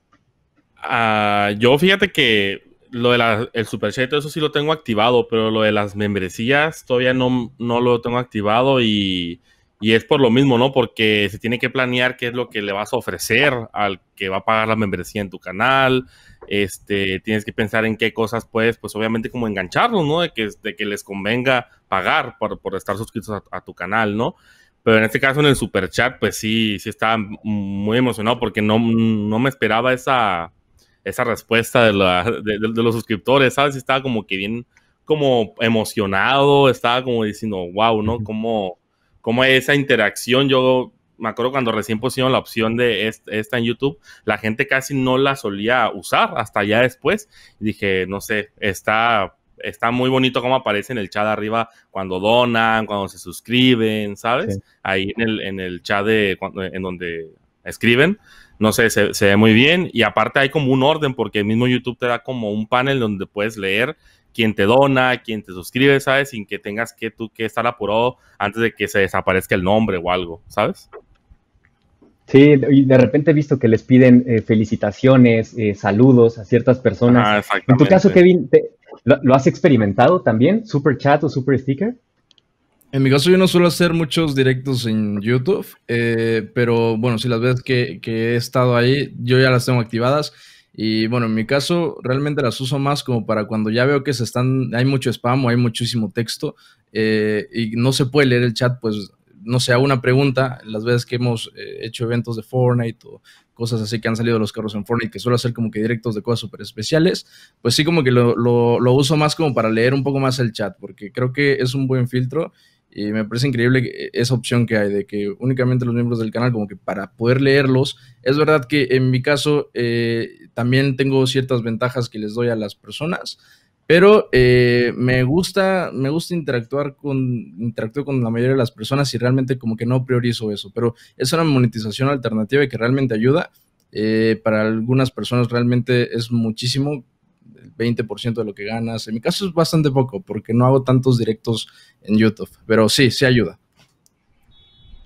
Ah, yo fíjate que lo del super chat, eso sí lo tengo activado, pero lo de las membresías todavía no, no lo tengo activado y, y es por lo mismo, ¿no? Porque se tiene que planear qué es lo que le vas a ofrecer al que va a pagar la membresía en tu canal este, tienes que pensar en qué cosas puedes, pues obviamente como engancharlos, ¿no? De que, de que les convenga pagar por, estar suscritos a, tu canal, ¿no? Pero en este caso en el super chat, pues sí, sí estaba muy emocionado porque no, me esperaba esa, esa respuesta de, los suscriptores, ¿sabes? estaba como que bien, como emocionado, estaba como diciendo, wow, ¿no? Como, como esa interacción, yo me acuerdo cuando recién pusieron la opción de esta en YouTube, la gente casi no la solía usar hasta ya después. Dije, no sé, está, está muy bonito cómo aparece en el chat arriba cuando donan, cuando se suscriben, ¿sabes? Ahí en el, en el chat de, en donde escriben. No sé, se, ve muy bien. Y aparte hay como un orden, porque el mismo YouTube te da como un panel donde puedes leer quién te dona, quién te suscribe, ¿sabes? Sin que tengas que tú que estar apurado antes de que se desaparezca el nombre o algo, ¿sabes? Sí, de repente he visto que les piden eh, felicitaciones, eh, saludos a ciertas personas. Ah, exactamente. En tu caso, Kevin, lo, has experimentado también? ¿Super chat o super sticker? En mi caso, yo no suelo hacer muchos directos en YouTube, eh, pero bueno, si las ves que, he estado ahí, yo ya las tengo activadas. Y bueno, en mi caso realmente las uso más como para cuando ya veo que se están, hay mucho spam o hay muchísimo texto y no se puede leer el chat, pues no sé, una pregunta, las veces que hemos eh, hecho eventos de Fortnite o cosas así que han salido los carros en Fortnite, que suelo hacer como que directos de cosas súper especiales, pues sí como que lo, uso más como para leer un poco más el chat, porque creo que es un buen filtro y me parece increíble eh, esa opción que hay de que únicamente los miembros del canal como que para poder leerlos, es verdad que en mi caso eh, también tengo ciertas ventajas que les doy a las personas, pero eh, me gusta, me gusta interactuar con, interactuar con la mayoría de las personas y realmente como que no priorizo eso. Pero es una monetización alternativa que realmente ayuda. Eh, para algunas personas realmente es muchísimo, el 20% de lo que ganas. En mi caso es bastante poco porque no hago tantos directos en YouTube, pero sí, sí ayuda.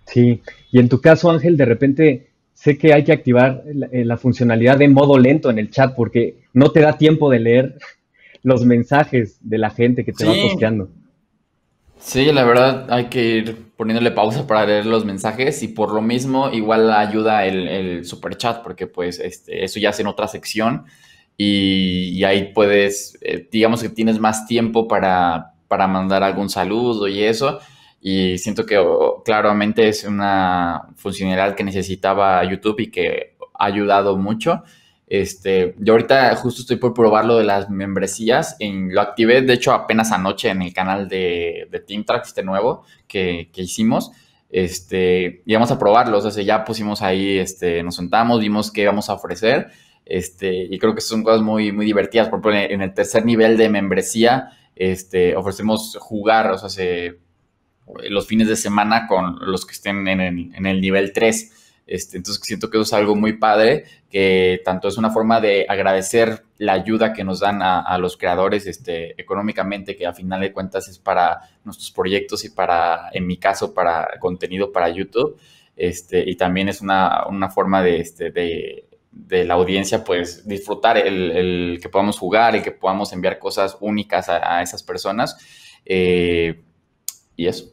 Sí, y en tu caso Ángel, de repente sé que hay que activar la eh, funcionalidad de modo lento en el chat porque no te da tiempo de leer los mensajes de la gente que te va posteando. Sí, la verdad hay que ir poniéndole pausa para leer los mensajes y por lo mismo igual ayuda el, super chat porque pues este, eso ya es en otra sección y, ahí puedes, eh, digamos que tienes más tiempo para, mandar algún saludo y eso y siento que oh, claramente es una funcionalidad que necesitaba YouTube y que ha ayudado mucho este, yo ahorita justo estoy por probar lo de las membresías. lo activé, de hecho, apenas anoche en el canal de, de Team Tracks, este nuevo que, hicimos este, vamos a probarlo, o sea, ya pusimos ahí, este, nos sentamos, vimos qué íbamos a ofrecer, este, y creo que son cosas muy, muy divertidas, por ejemplo, en el tercer nivel de membresía, este, ofrecemos jugar, o los fines de semana con los que estén en en el nivel 3, este, entonces siento que eso es algo muy padre, que tanto es una forma de agradecer la ayuda que nos dan a, los creadores este, económicamente, que a final de cuentas es para nuestros proyectos y para, en mi caso, para contenido para YouTube. Este, y también es una, forma este, de, la audiencia, pues disfrutar el, que podamos jugar, el que podamos enviar cosas únicas a, esas personas. Eh, y eso.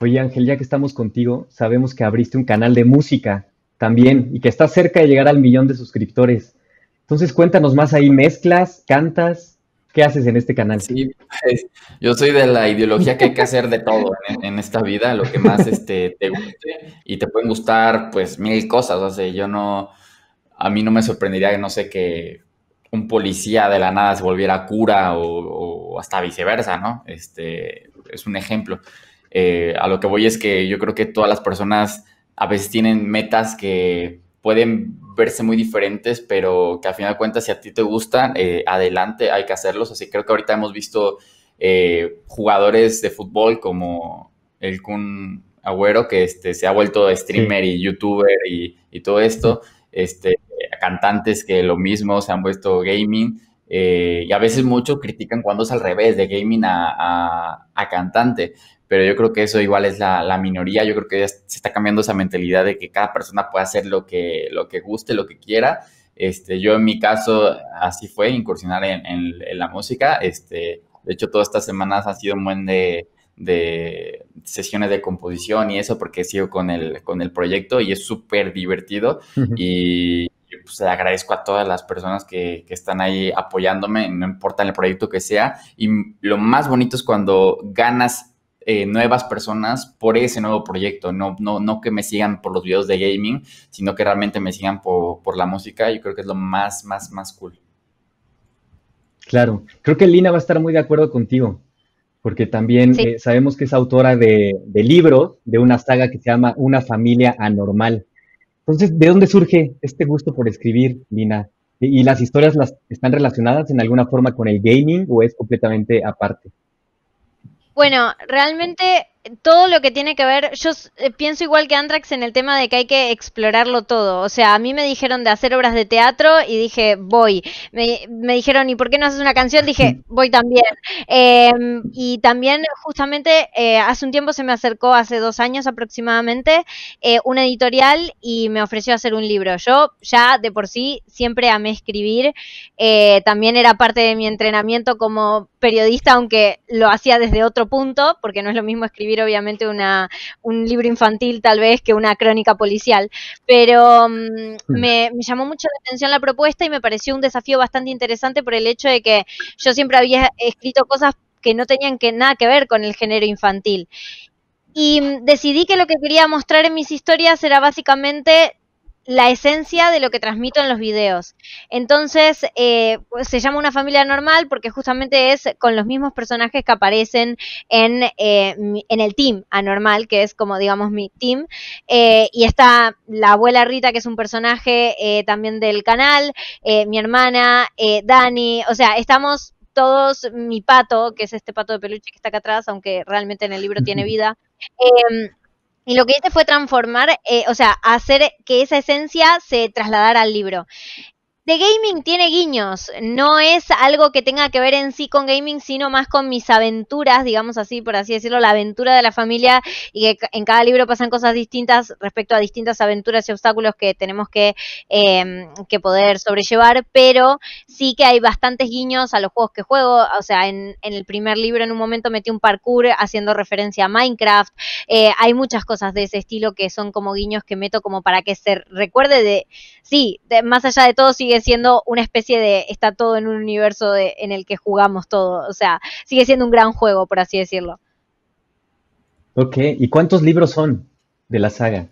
Oye Ángel, ya que estamos contigo, sabemos que abriste un canal de música también y que está cerca de llegar al millón de suscriptores. Entonces cuéntanos más ahí, mezclas, cantas, ¿qué haces en este canal? Sí, pues, yo soy de la ideología que hay que hacer de todo en, esta vida, lo que más este, te guste y te pueden gustar pues mil cosas, o sea, yo no, a mí no me sorprendería que no sé que un policía de la nada se volviera cura o, o hasta viceversa, ¿no? Este es un ejemplo. Eh, a lo que voy es que yo creo que todas las personas a veces tienen metas que pueden verse muy diferentes, pero que al final de cuentas, si a ti te gustan, eh, adelante, hay que hacerlos. Así que creo que ahorita hemos visto eh, jugadores de fútbol como el Kun Agüero, que este, se ha vuelto streamer y youtuber y, todo esto. Este, cantantes que lo mismo se han vuelto, gaming. y a veces mucho critican cuando es al revés, de gaming a, a cantante pero yo creo que eso igual es la, la, minoría, yo creo que se está cambiando esa mentalidad de que cada persona puede hacer lo que, lo que guste, lo que quiera. Este, yo en mi caso así fue, incursionar en, en, la música. Este, de hecho, todas estas semanas ha sido un buen de, de sesiones de composición y eso, porque sigo con el, con el proyecto y es súper divertido. Y pues le agradezco a todas las personas que, que, están ahí apoyándome, no importa el proyecto que sea. Y lo más bonito es cuando ganas eh, nuevas personas por ese nuevo proyecto, no, no, que me sigan por los videos de gaming, sino que realmente me sigan por, la música, yo creo que es lo más, más, más cool. Claro, creo que Lina va a estar muy de acuerdo contigo, porque también eh, sabemos que es autora de, de libros, de una saga que se llama Una familia anormal. Entonces, ¿de dónde surge este gusto por escribir, Lina? ¿Y las historias las están relacionadas en alguna forma con el gaming o es completamente aparte? Bueno, realmente todo lo que tiene que ver, yo eh, pienso igual que Andrax en el tema de que hay que explorarlo todo. O sea, a mí me dijeron de hacer obras de teatro y dije, voy. Me, dijeron, ¿y por qué no haces una canción? Dije, voy también. Em, y también justamente eh, hace un tiempo se me acercó, hace dos años aproximadamente, eh, una editorial y me ofreció hacer un libro. Yo ya de por sí siempre amé escribir. también era parte de mi entrenamiento como periodista, aunque lo hacía desde otro punto, porque no es lo mismo escribir obviamente una, un libro infantil tal vez que una crónica policial, pero mm, mm. me, me, llamó mucho la atención la propuesta y me pareció un desafío bastante interesante por el hecho de que yo siempre había escrito cosas que no tenían que, nada que ver con el género infantil. Y mm, decidí que lo que quería mostrar en mis historias era básicamente la esencia de lo que transmito en los videos. Entonces, eh, pues, se llama una familia normal porque justamente es con los mismos personajes que aparecen en, eh, en el team anormal, que es como digamos mi team. Eh, y está la abuela Rita, que es un personaje también del canal, mi hermana, Dani, o sea, estamos todos, mi pato, que es este pato de peluche que está acá atrás, aunque realmente en el libro tiene vida. Em, y lo que hice fue transformar, eh, o sea, hacer que esa esencia se trasladara al libro de gaming tiene guiños, no es algo que tenga que ver en sí con gaming, sino más con mis aventuras, digamos así, por así decirlo, la aventura de la familia y que en cada libro pasan cosas distintas respecto a distintas aventuras y obstáculos que tenemos que, em, que poder sobrellevar, pero sí que hay bastantes guiños a los juegos que juego, o sea, en, el primer libro en un momento metí un parkour haciendo referencia a Minecraft, eh, hay muchas cosas de ese estilo que son como guiños que meto como para que se recuerde de, sí, más allá de todo sigue siendo una especie de, está todo en un universo en el que jugamos todo, o sea, sigue siendo un gran juego, por así decirlo. Ok, ¿y cuántos libros son de la saga?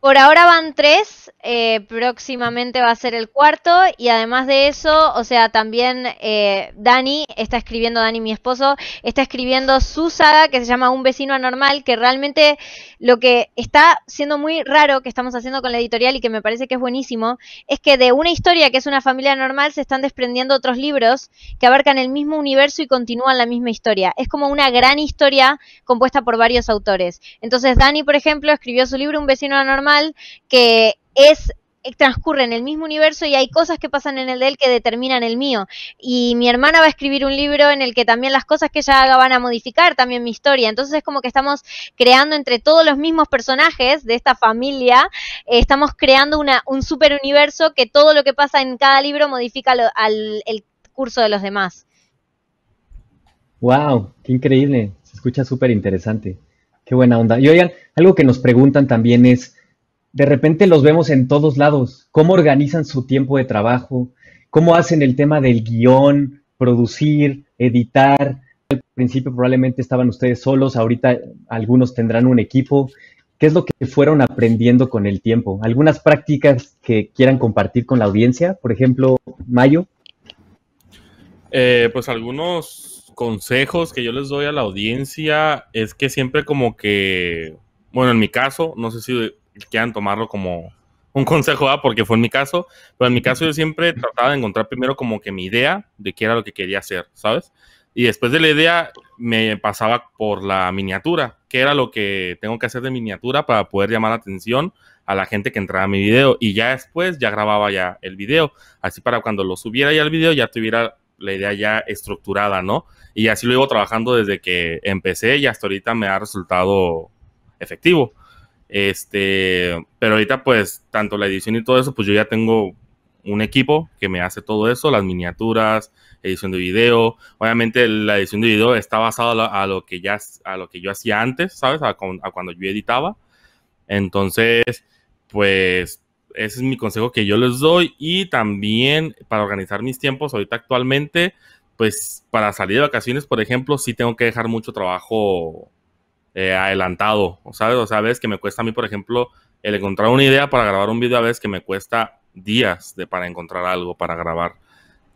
Por ahora van tres, eh, próximamente va a ser el cuarto y además de eso, o sea, también eh, Dani está escribiendo, Dani mi esposo, está escribiendo su saga que se llama Un vecino anormal, que realmente lo que está siendo muy raro que estamos haciendo con la editorial y que me parece que es buenísimo, es que de una historia que es una familia normal se están desprendiendo otros libros que abarcan el mismo universo y continúan la misma historia. Es como una gran historia compuesta por varios autores. Entonces Dani, por ejemplo, escribió su libro Un vecino anormal que es transcurre en el mismo universo y hay cosas que pasan en el de él que determinan el mío. Y mi hermana va a escribir un libro en el que también las cosas que ella haga van a modificar también mi historia. Entonces es como que estamos creando entre todos los mismos personajes de esta familia, eh, estamos creando un super universo que todo lo que pasa en cada libro modifica el curso de los demás. ¡Wow! ¡Qué increíble! Se escucha súper interesante. Qué buena onda. Y oigan, algo que nos preguntan también es de repente los vemos en todos lados, cómo organizan su tiempo de trabajo, cómo hacen el tema del guión, producir, editar. Al principio probablemente estaban ustedes solos, ahorita algunos tendrán un equipo. ¿Qué es lo que fueron aprendiendo con el tiempo? ¿Algunas prácticas que quieran compartir con la audiencia? Por ejemplo, Mayo. Eh, pues algunos consejos que yo les doy a la audiencia es que siempre como que, bueno, en mi caso, no sé si quieran tomarlo como un consejo, ¿ah? porque fue en mi caso, pero en mi caso yo siempre trataba de encontrar primero como que mi idea de qué era lo que quería hacer, ¿sabes? Y después de la idea me pasaba por la miniatura, qué era lo que tengo que hacer de miniatura para poder llamar la atención a la gente que entraba a mi video. Y ya después ya grababa ya el video, así para cuando lo subiera ya el video ya tuviera la idea ya estructurada, ¿no? Y así lo iba trabajando desde que empecé y hasta ahorita me ha resultado efectivo. Este, pero ahorita pues tanto la edición y todo eso, pues yo ya tengo un equipo que me hace todo eso, las miniaturas, edición de video. Obviamente la edición de video está basada a lo que ya a lo que yo hacía antes, ¿sabes? A, cuando yo editaba. Entonces, pues ese es mi consejo que yo les doy y también para organizar mis tiempos ahorita actualmente, pues para salir de vacaciones, por ejemplo, si tengo que dejar mucho trabajo eh, adelantado, ¿sabes? O sea, ves que me cuesta a mí, por ejemplo, el encontrar una idea para grabar un video, a veces que me cuesta días de, para encontrar algo para grabar.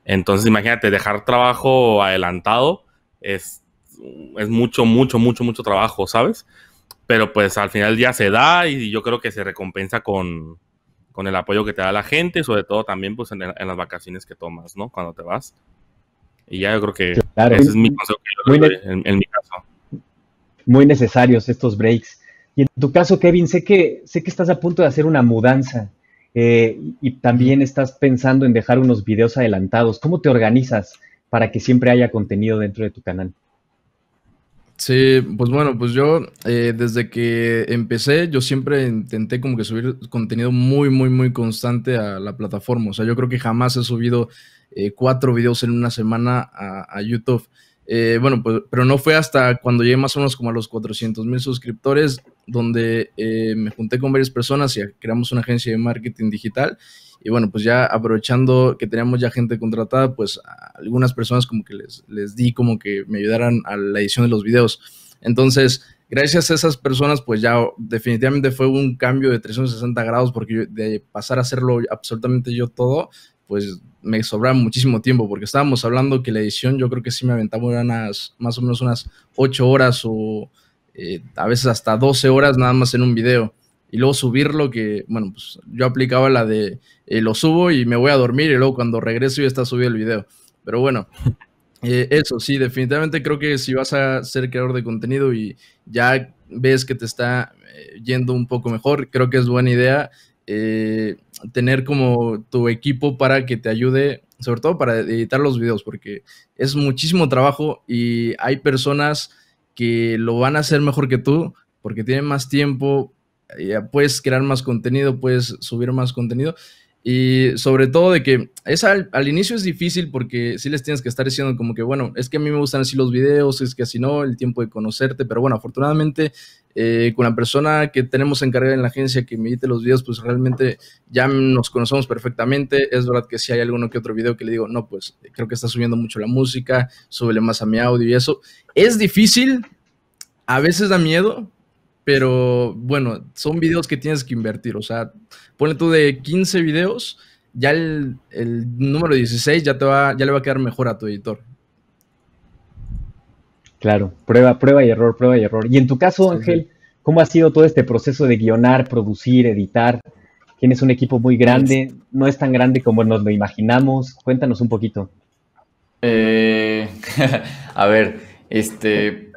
Entonces, imagínate, dejar trabajo adelantado es, es mucho, mucho, mucho, mucho trabajo, ¿sabes? Pero pues al final ya se da y yo creo que se recompensa con, el apoyo que te da la gente sobre todo también pues en, las vacaciones que tomas, ¿no? Cuando te vas. Y ya yo creo que ese es mi consejo en mi caso muy necesarios estos breaks. Y en tu caso, Kevin, sé que, sé que estás a punto de hacer una mudanza eh, y también estás pensando en dejar unos videos adelantados. ¿Cómo te organizas para que siempre haya contenido dentro de tu canal? Sí, pues bueno, pues yo eh, desde que empecé, yo siempre intenté como que subir contenido muy, muy, muy constante a la plataforma. O sea, yo creo que jamás he subido eh, cuatro videos en una semana a YouTube. Eh, bueno, pues, pero no fue hasta cuando llegué más o menos como a los 400 mil suscriptores, donde eh, me junté con varias personas y creamos una agencia de marketing digital. Y bueno, pues ya aprovechando que teníamos ya gente contratada, pues algunas personas como que les, les di como que me ayudaran a la edición de los videos. Entonces, gracias a esas personas, pues ya definitivamente fue un cambio de 360 grados porque de pasar a hacerlo absolutamente yo todo, pues me sobraba muchísimo tiempo, porque estábamos hablando que la edición yo creo que sí me aventaba unas, más o menos unas 8 horas o eh, a veces hasta 12 horas nada más en un video. Y luego subirlo, que bueno, pues yo aplicaba la de eh, lo subo y me voy a dormir y luego cuando regreso ya está subido el video. Pero bueno, eh, eso sí, definitivamente creo que si vas a ser creador de contenido y ya ves que te está yendo un poco mejor, creo que es buena idea tener como tu equipo para que te ayude, sobre todo para editar los videos, porque es muchísimo trabajo y hay personas que lo van a hacer mejor que tú, porque tienen más tiempo, eh, puedes crear más contenido, puedes subir más contenido. Y sobre todo de que es al, inicio es difícil porque si les tienes que estar diciendo como que, bueno, es que a mí me gustan así los videos, es que así no, el tiempo de conocerte, pero bueno, afortunadamente eh, con la persona que tenemos encargada en la agencia que me los videos, pues realmente ya nos conocemos perfectamente. Es verdad que si hay alguno que otro video que le digo, no, pues creo que está subiendo mucho la música, súbele más a mi audio y eso. Es difícil, a veces da miedo, pero bueno, son videos que tienes que invertir. O sea, ponle tú de 15 videos, ya el, número 16 ya, te va, ya le va a quedar mejor a tu editor. Claro, prueba, prueba y error, prueba y error. Y en tu caso, Ángel, ¿cómo ha sido todo este proceso de guionar, producir, editar? Tienes un equipo muy grande, no es tan grande como nos lo imaginamos. Cuéntanos un poquito. Eh, a ver, este,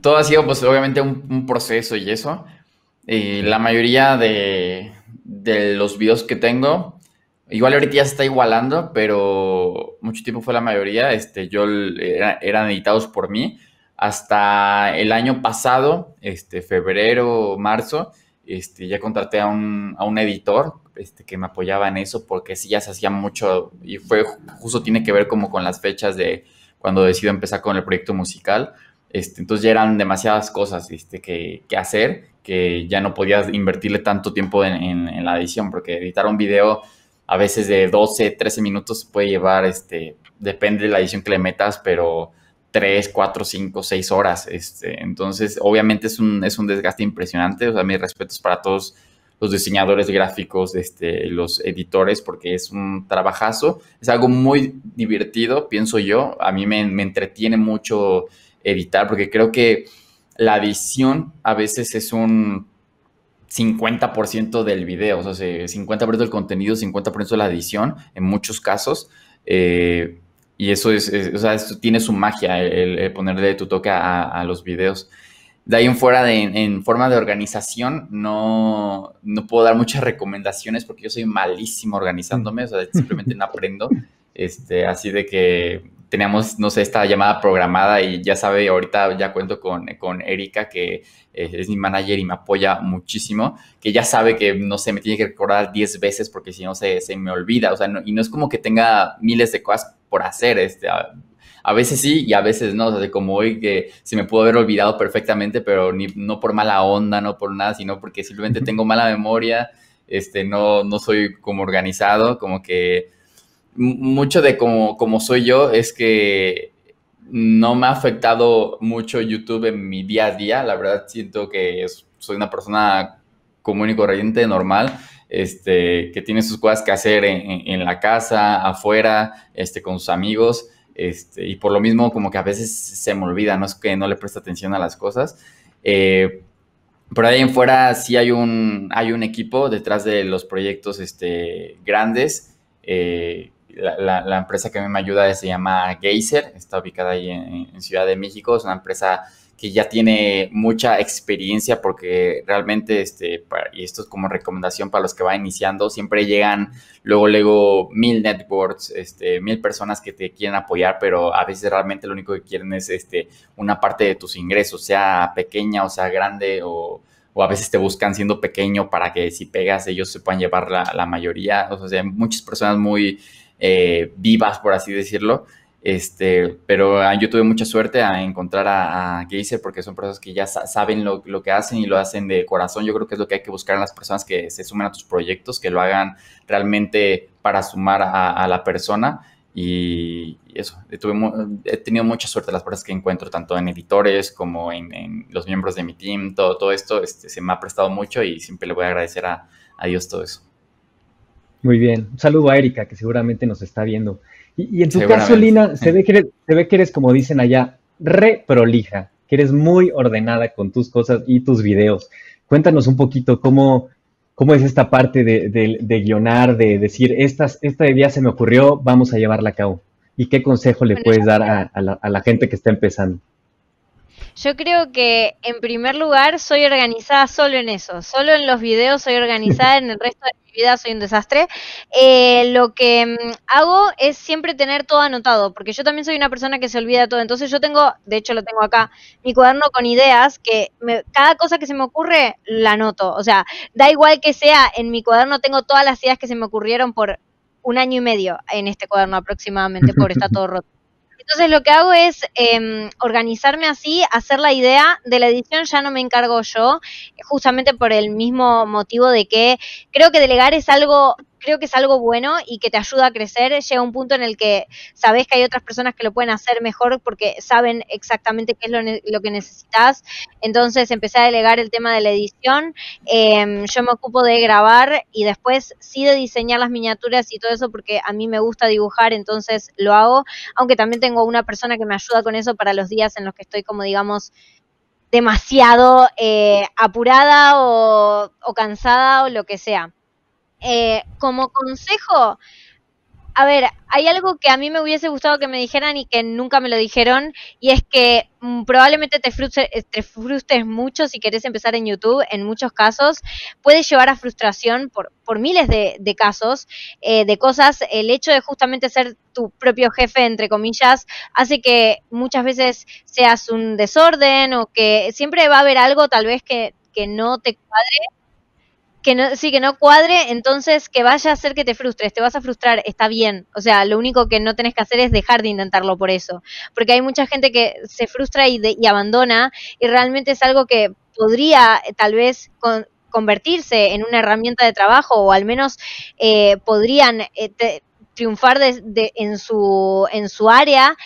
todo ha sido, pues, obviamente un, proceso y eso. la mayoría de, los videos que tengo, igual ahorita ya se está igualando, pero mucho tiempo fue la mayoría. Este, yo eran editados por mí hasta el año pasado, este, febrero, marzo. Este, ya contraté a un, a un editor este, que me apoyaba en eso porque sí ya se hacía mucho y fue justo tiene que ver como con las fechas de cuando decido empezar con el proyecto musical. Este, entonces ya eran demasiadas cosas este, que, hacer que ya no podías invertirle tanto tiempo en, la edición, porque editar un video a veces de 12, 13 minutos puede llevar, este, depende de la edición que le metas, pero 3, 4, 5, 6 horas. Este, entonces, obviamente es un, es un desgaste impresionante. O sea, mis respetos para todos los diseñadores gráficos, este, los editores, porque es un trabajazo. Es algo muy divertido, pienso yo. A mí me, me entretiene mucho evitar, porque creo que la edición a veces es un 50% del video, o sea, 50% del contenido, 50% de la edición, en muchos casos. Eh, y eso es, o sea, esto tiene su magia, el, ponerle tu toque a, los videos. De ahí en fuera, en, forma de organización, no, no puedo dar muchas recomendaciones porque yo soy malísimo organizándome, mm. o sea, simplemente no aprendo. Este, así de que teníamos, no sé, esta llamada programada y ya sabe, ahorita ya cuento con, con Erika, que eh, es mi manager y me apoya muchísimo, que ya sabe que, no sé, me tiene que recordar 10 veces porque si no se, se me olvida, o sea, y no es como que tenga miles de cosas por hacer, este, a, veces sí y a veces no, o sea, como hoy que se me pudo haber olvidado perfectamente, pero no por mala onda, no por nada, sino porque simplemente tengo mala memoria, este, no, no soy como organizado, como que mucho de como, soy yo es que no me ha afectado mucho YouTube en mi día a día. La verdad siento que soy una persona común y corriente, normal, este, que tiene sus cosas que hacer en, la casa, afuera, este, con sus amigos. Este, y por lo mismo como que a veces se me olvida, no es que no le preste atención a las cosas. Eh, por ahí en fuera sí hay un, hay un equipo detrás de los proyectos este, grandes eh, la, empresa que a mí me ayuda se llama Geyser, está ubicada ahí en, Ciudad de México, es una empresa que ya tiene mucha experiencia porque realmente, este, y esto es como recomendación para los que van iniciando, siempre llegan luego, luego mil networks, este, mil personas que te quieren apoyar, pero a veces realmente lo único que quieren es este, una parte de tus ingresos, sea pequeña o sea grande o a veces te buscan siendo pequeño para que si pegas ellos se puedan llevar la, la mayoría. O sea, muchas personas muy eh, vivas, por así decirlo. Este, pero ah, yo tuve mucha suerte a encontrar a, a Geyser porque son personas que ya saben lo, que hacen y lo hacen de corazón. Yo creo que es lo que hay que buscar en las personas que se sumen a tus proyectos, que lo hagan realmente para sumar a, la persona. Y eso, eh, eh, he tenido mucha suerte las personas que encuentro, tanto en editores como en, los miembros de mi team, todo, todo esto este, se me ha prestado mucho y siempre le voy a agradecer a Dios todo eso. Muy bien. Un saludo a Erika, que seguramente nos está viendo. Y, en tu caso, Lina, se ve, que eres, se ve que eres, como dicen allá, reprolija, que eres muy ordenada con tus cosas y tus videos. Cuéntanos un poquito cómo, cómo es esta parte de, guionar, de decir, estas, esta idea se me ocurrió, vamos a llevarla a cabo. ¿Y qué consejo le puedes dar a, la, a la gente que está empezando? Yo creo que en primer lugar soy organizada solo en eso, solo en los videos soy organizada, en el resto de vida, soy un desastre. Eh, lo que mm, hago es siempre tener todo anotado, porque yo también soy una persona que se olvida todo. Entonces yo tengo, de hecho lo tengo acá, mi cuaderno con ideas que cada cosa que se me ocurre la anoto. O sea, da igual que sea, en mi cuaderno tengo todas las ideas que se me ocurrieron por un año y medio en este cuaderno aproximadamente, porque está todo roto. Entonces lo que hago es em, organizarme así, hacer la idea de la edición, ya no me encargo yo, justamente por el mismo motivo de que creo que delegar es algo creo que es algo bueno y que te ayuda a crecer. Llega un punto en el que sabes que hay otras personas que lo pueden hacer mejor porque saben exactamente qué es lo, que necesitas. Entonces empecé a delegar el tema de la edición. Em, yo me ocupo de grabar y después sí de diseñar las miniaturas y todo eso porque a mí me gusta dibujar, entonces lo hago. Aunque también tengo una persona que me ayuda con eso para los días en los que estoy como digamos demasiado eh, apurada o cansada o lo que sea. Eh, como consejo, a ver, hay algo que a mí me hubiese gustado que me dijeran y que nunca me lo dijeron, y es que mm, probablemente te, frustre, eh, frustres mucho si querés empezar en YouTube, en muchos casos, puede llevar a frustración por, por miles de, casos, eh, de cosas, el hecho de justamente ser tu propio jefe, entre comillas, hace que muchas veces seas un desorden o que siempre va a haber algo tal vez que, que no te cuadre que no, sí, que no cuadre, entonces que vaya a hacer que te frustres, te vas a frustrar, está bien. O sea, lo único que no tenés que hacer es dejar de intentarlo por eso. Porque hay mucha gente que se frustra y, de, y abandona y realmente es algo que podría eh, tal vez convertirse en una herramienta de trabajo o al menos eh, podrían eh, triunfar de, en, su, en su área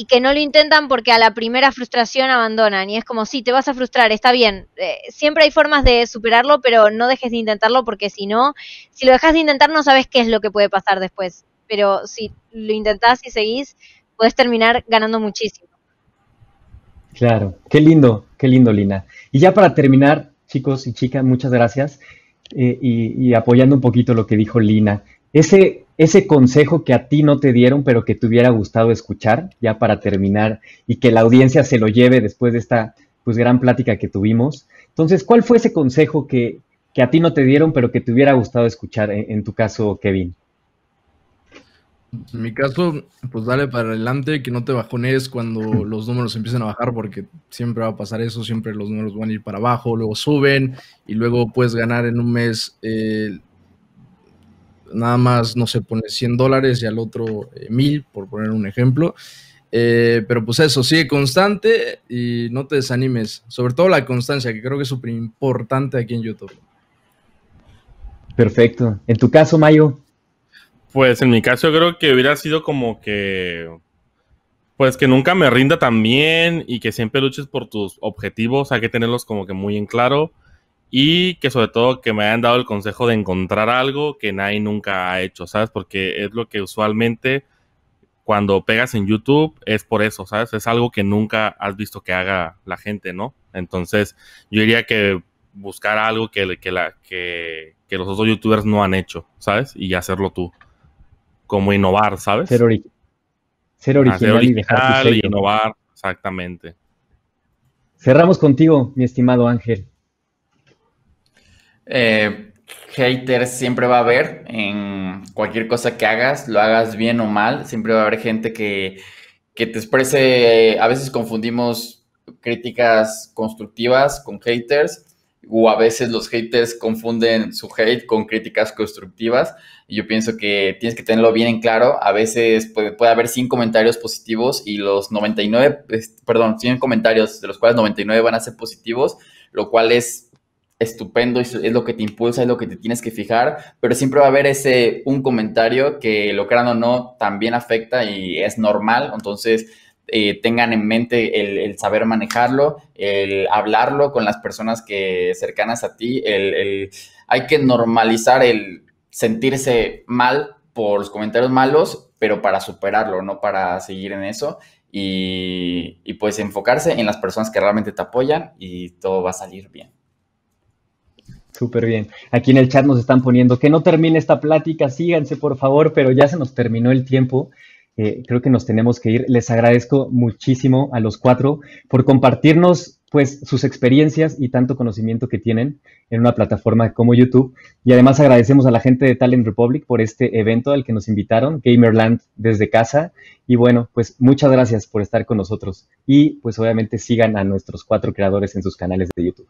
y que no lo intentan porque a la primera frustración abandonan. Y es como, sí, te vas a frustrar, está bien. Eh, siempre hay formas de superarlo, pero no dejes de intentarlo porque si no, si lo dejas de intentar no sabes qué es lo que puede pasar después. Pero si lo intentás y seguís, puedes terminar ganando muchísimo. Claro, qué lindo, qué lindo, Lina. Y ya para terminar, chicos y chicas, muchas gracias. Eh, y, y apoyando un poquito lo que dijo Lina, ese ese consejo que a ti no te dieron, pero que te hubiera gustado escuchar, ya para terminar, y que la audiencia se lo lleve después de esta pues, gran plática que tuvimos. Entonces, ¿cuál fue ese consejo que, a ti no te dieron, pero que te hubiera gustado escuchar en, tu caso, Kevin? En mi caso, pues dale para adelante, que no te bajones cuando los números empiezan a bajar, porque siempre va a pasar eso, siempre los números van a ir para abajo, luego suben y luego puedes ganar en un mes eh, nada más, no se pone 100 dólares y al otro eh, mil 1000, por poner un ejemplo. Eh, pero pues eso, sigue constante y no te desanimes. Sobre todo la constancia, que creo que es súper importante aquí en YouTube. Perfecto. ¿En tu caso, Mayo? Pues en mi caso creo que hubiera sido como que... Pues que nunca me rinda tan bien y que siempre luches por tus objetivos. Hay que tenerlos como que muy en claro y que sobre todo que me hayan dado el consejo de encontrar algo que nadie nunca ha hecho, ¿sabes? Porque es lo que usualmente cuando pegas en YouTube es por eso, ¿sabes? Es algo que nunca has visto que haga la gente, ¿no? Entonces yo diría que buscar algo que, que, los otros youtubers no han hecho, ¿sabes? Y hacerlo tú. Como innovar, ¿sabes? Ser, ser original, ser original y, y innovar, exactamente. Cerramos contigo, mi estimado Ángel eh, haters siempre va a haber en cualquier cosa que hagas, lo hagas bien o mal, siempre va a haber gente que, te exprese, a veces confundimos críticas constructivas con haters o a veces los haters confunden su hate con críticas constructivas. Y yo pienso que tienes que tenerlo bien en claro. A veces puede, puede haber 100 comentarios positivos y los 99, perdón, 100 comentarios de los cuales 99 van a ser positivos, lo cual es estupendo, es, es lo que te impulsa, es lo que te tienes que fijar, pero siempre va a haber ese un comentario que lo crean o no también afecta y es normal, entonces eh, tengan en mente el, saber manejarlo, el hablarlo con las personas que cercanas a ti, el, hay que normalizar el sentirse mal por los comentarios malos, pero para superarlo, no para seguir en eso. Y, y pues enfocarse en las personas que realmente te apoyan y todo va a salir bien. Súper bien. Aquí en el chat nos están poniendo que no termine esta plática, síganse por favor, pero ya se nos terminó el tiempo. Eh, creo que nos tenemos que ir. Les agradezco muchísimo a los cuatro por compartirnos pues sus experiencias y tanto conocimiento que tienen en una plataforma como YouTube. Y además agradecemos a la gente de Talent Republic por este evento al que nos invitaron, Gamerland desde casa. Y bueno, pues muchas gracias por estar con nosotros. Y pues obviamente sigan a nuestros cuatro creadores en sus canales de YouTube.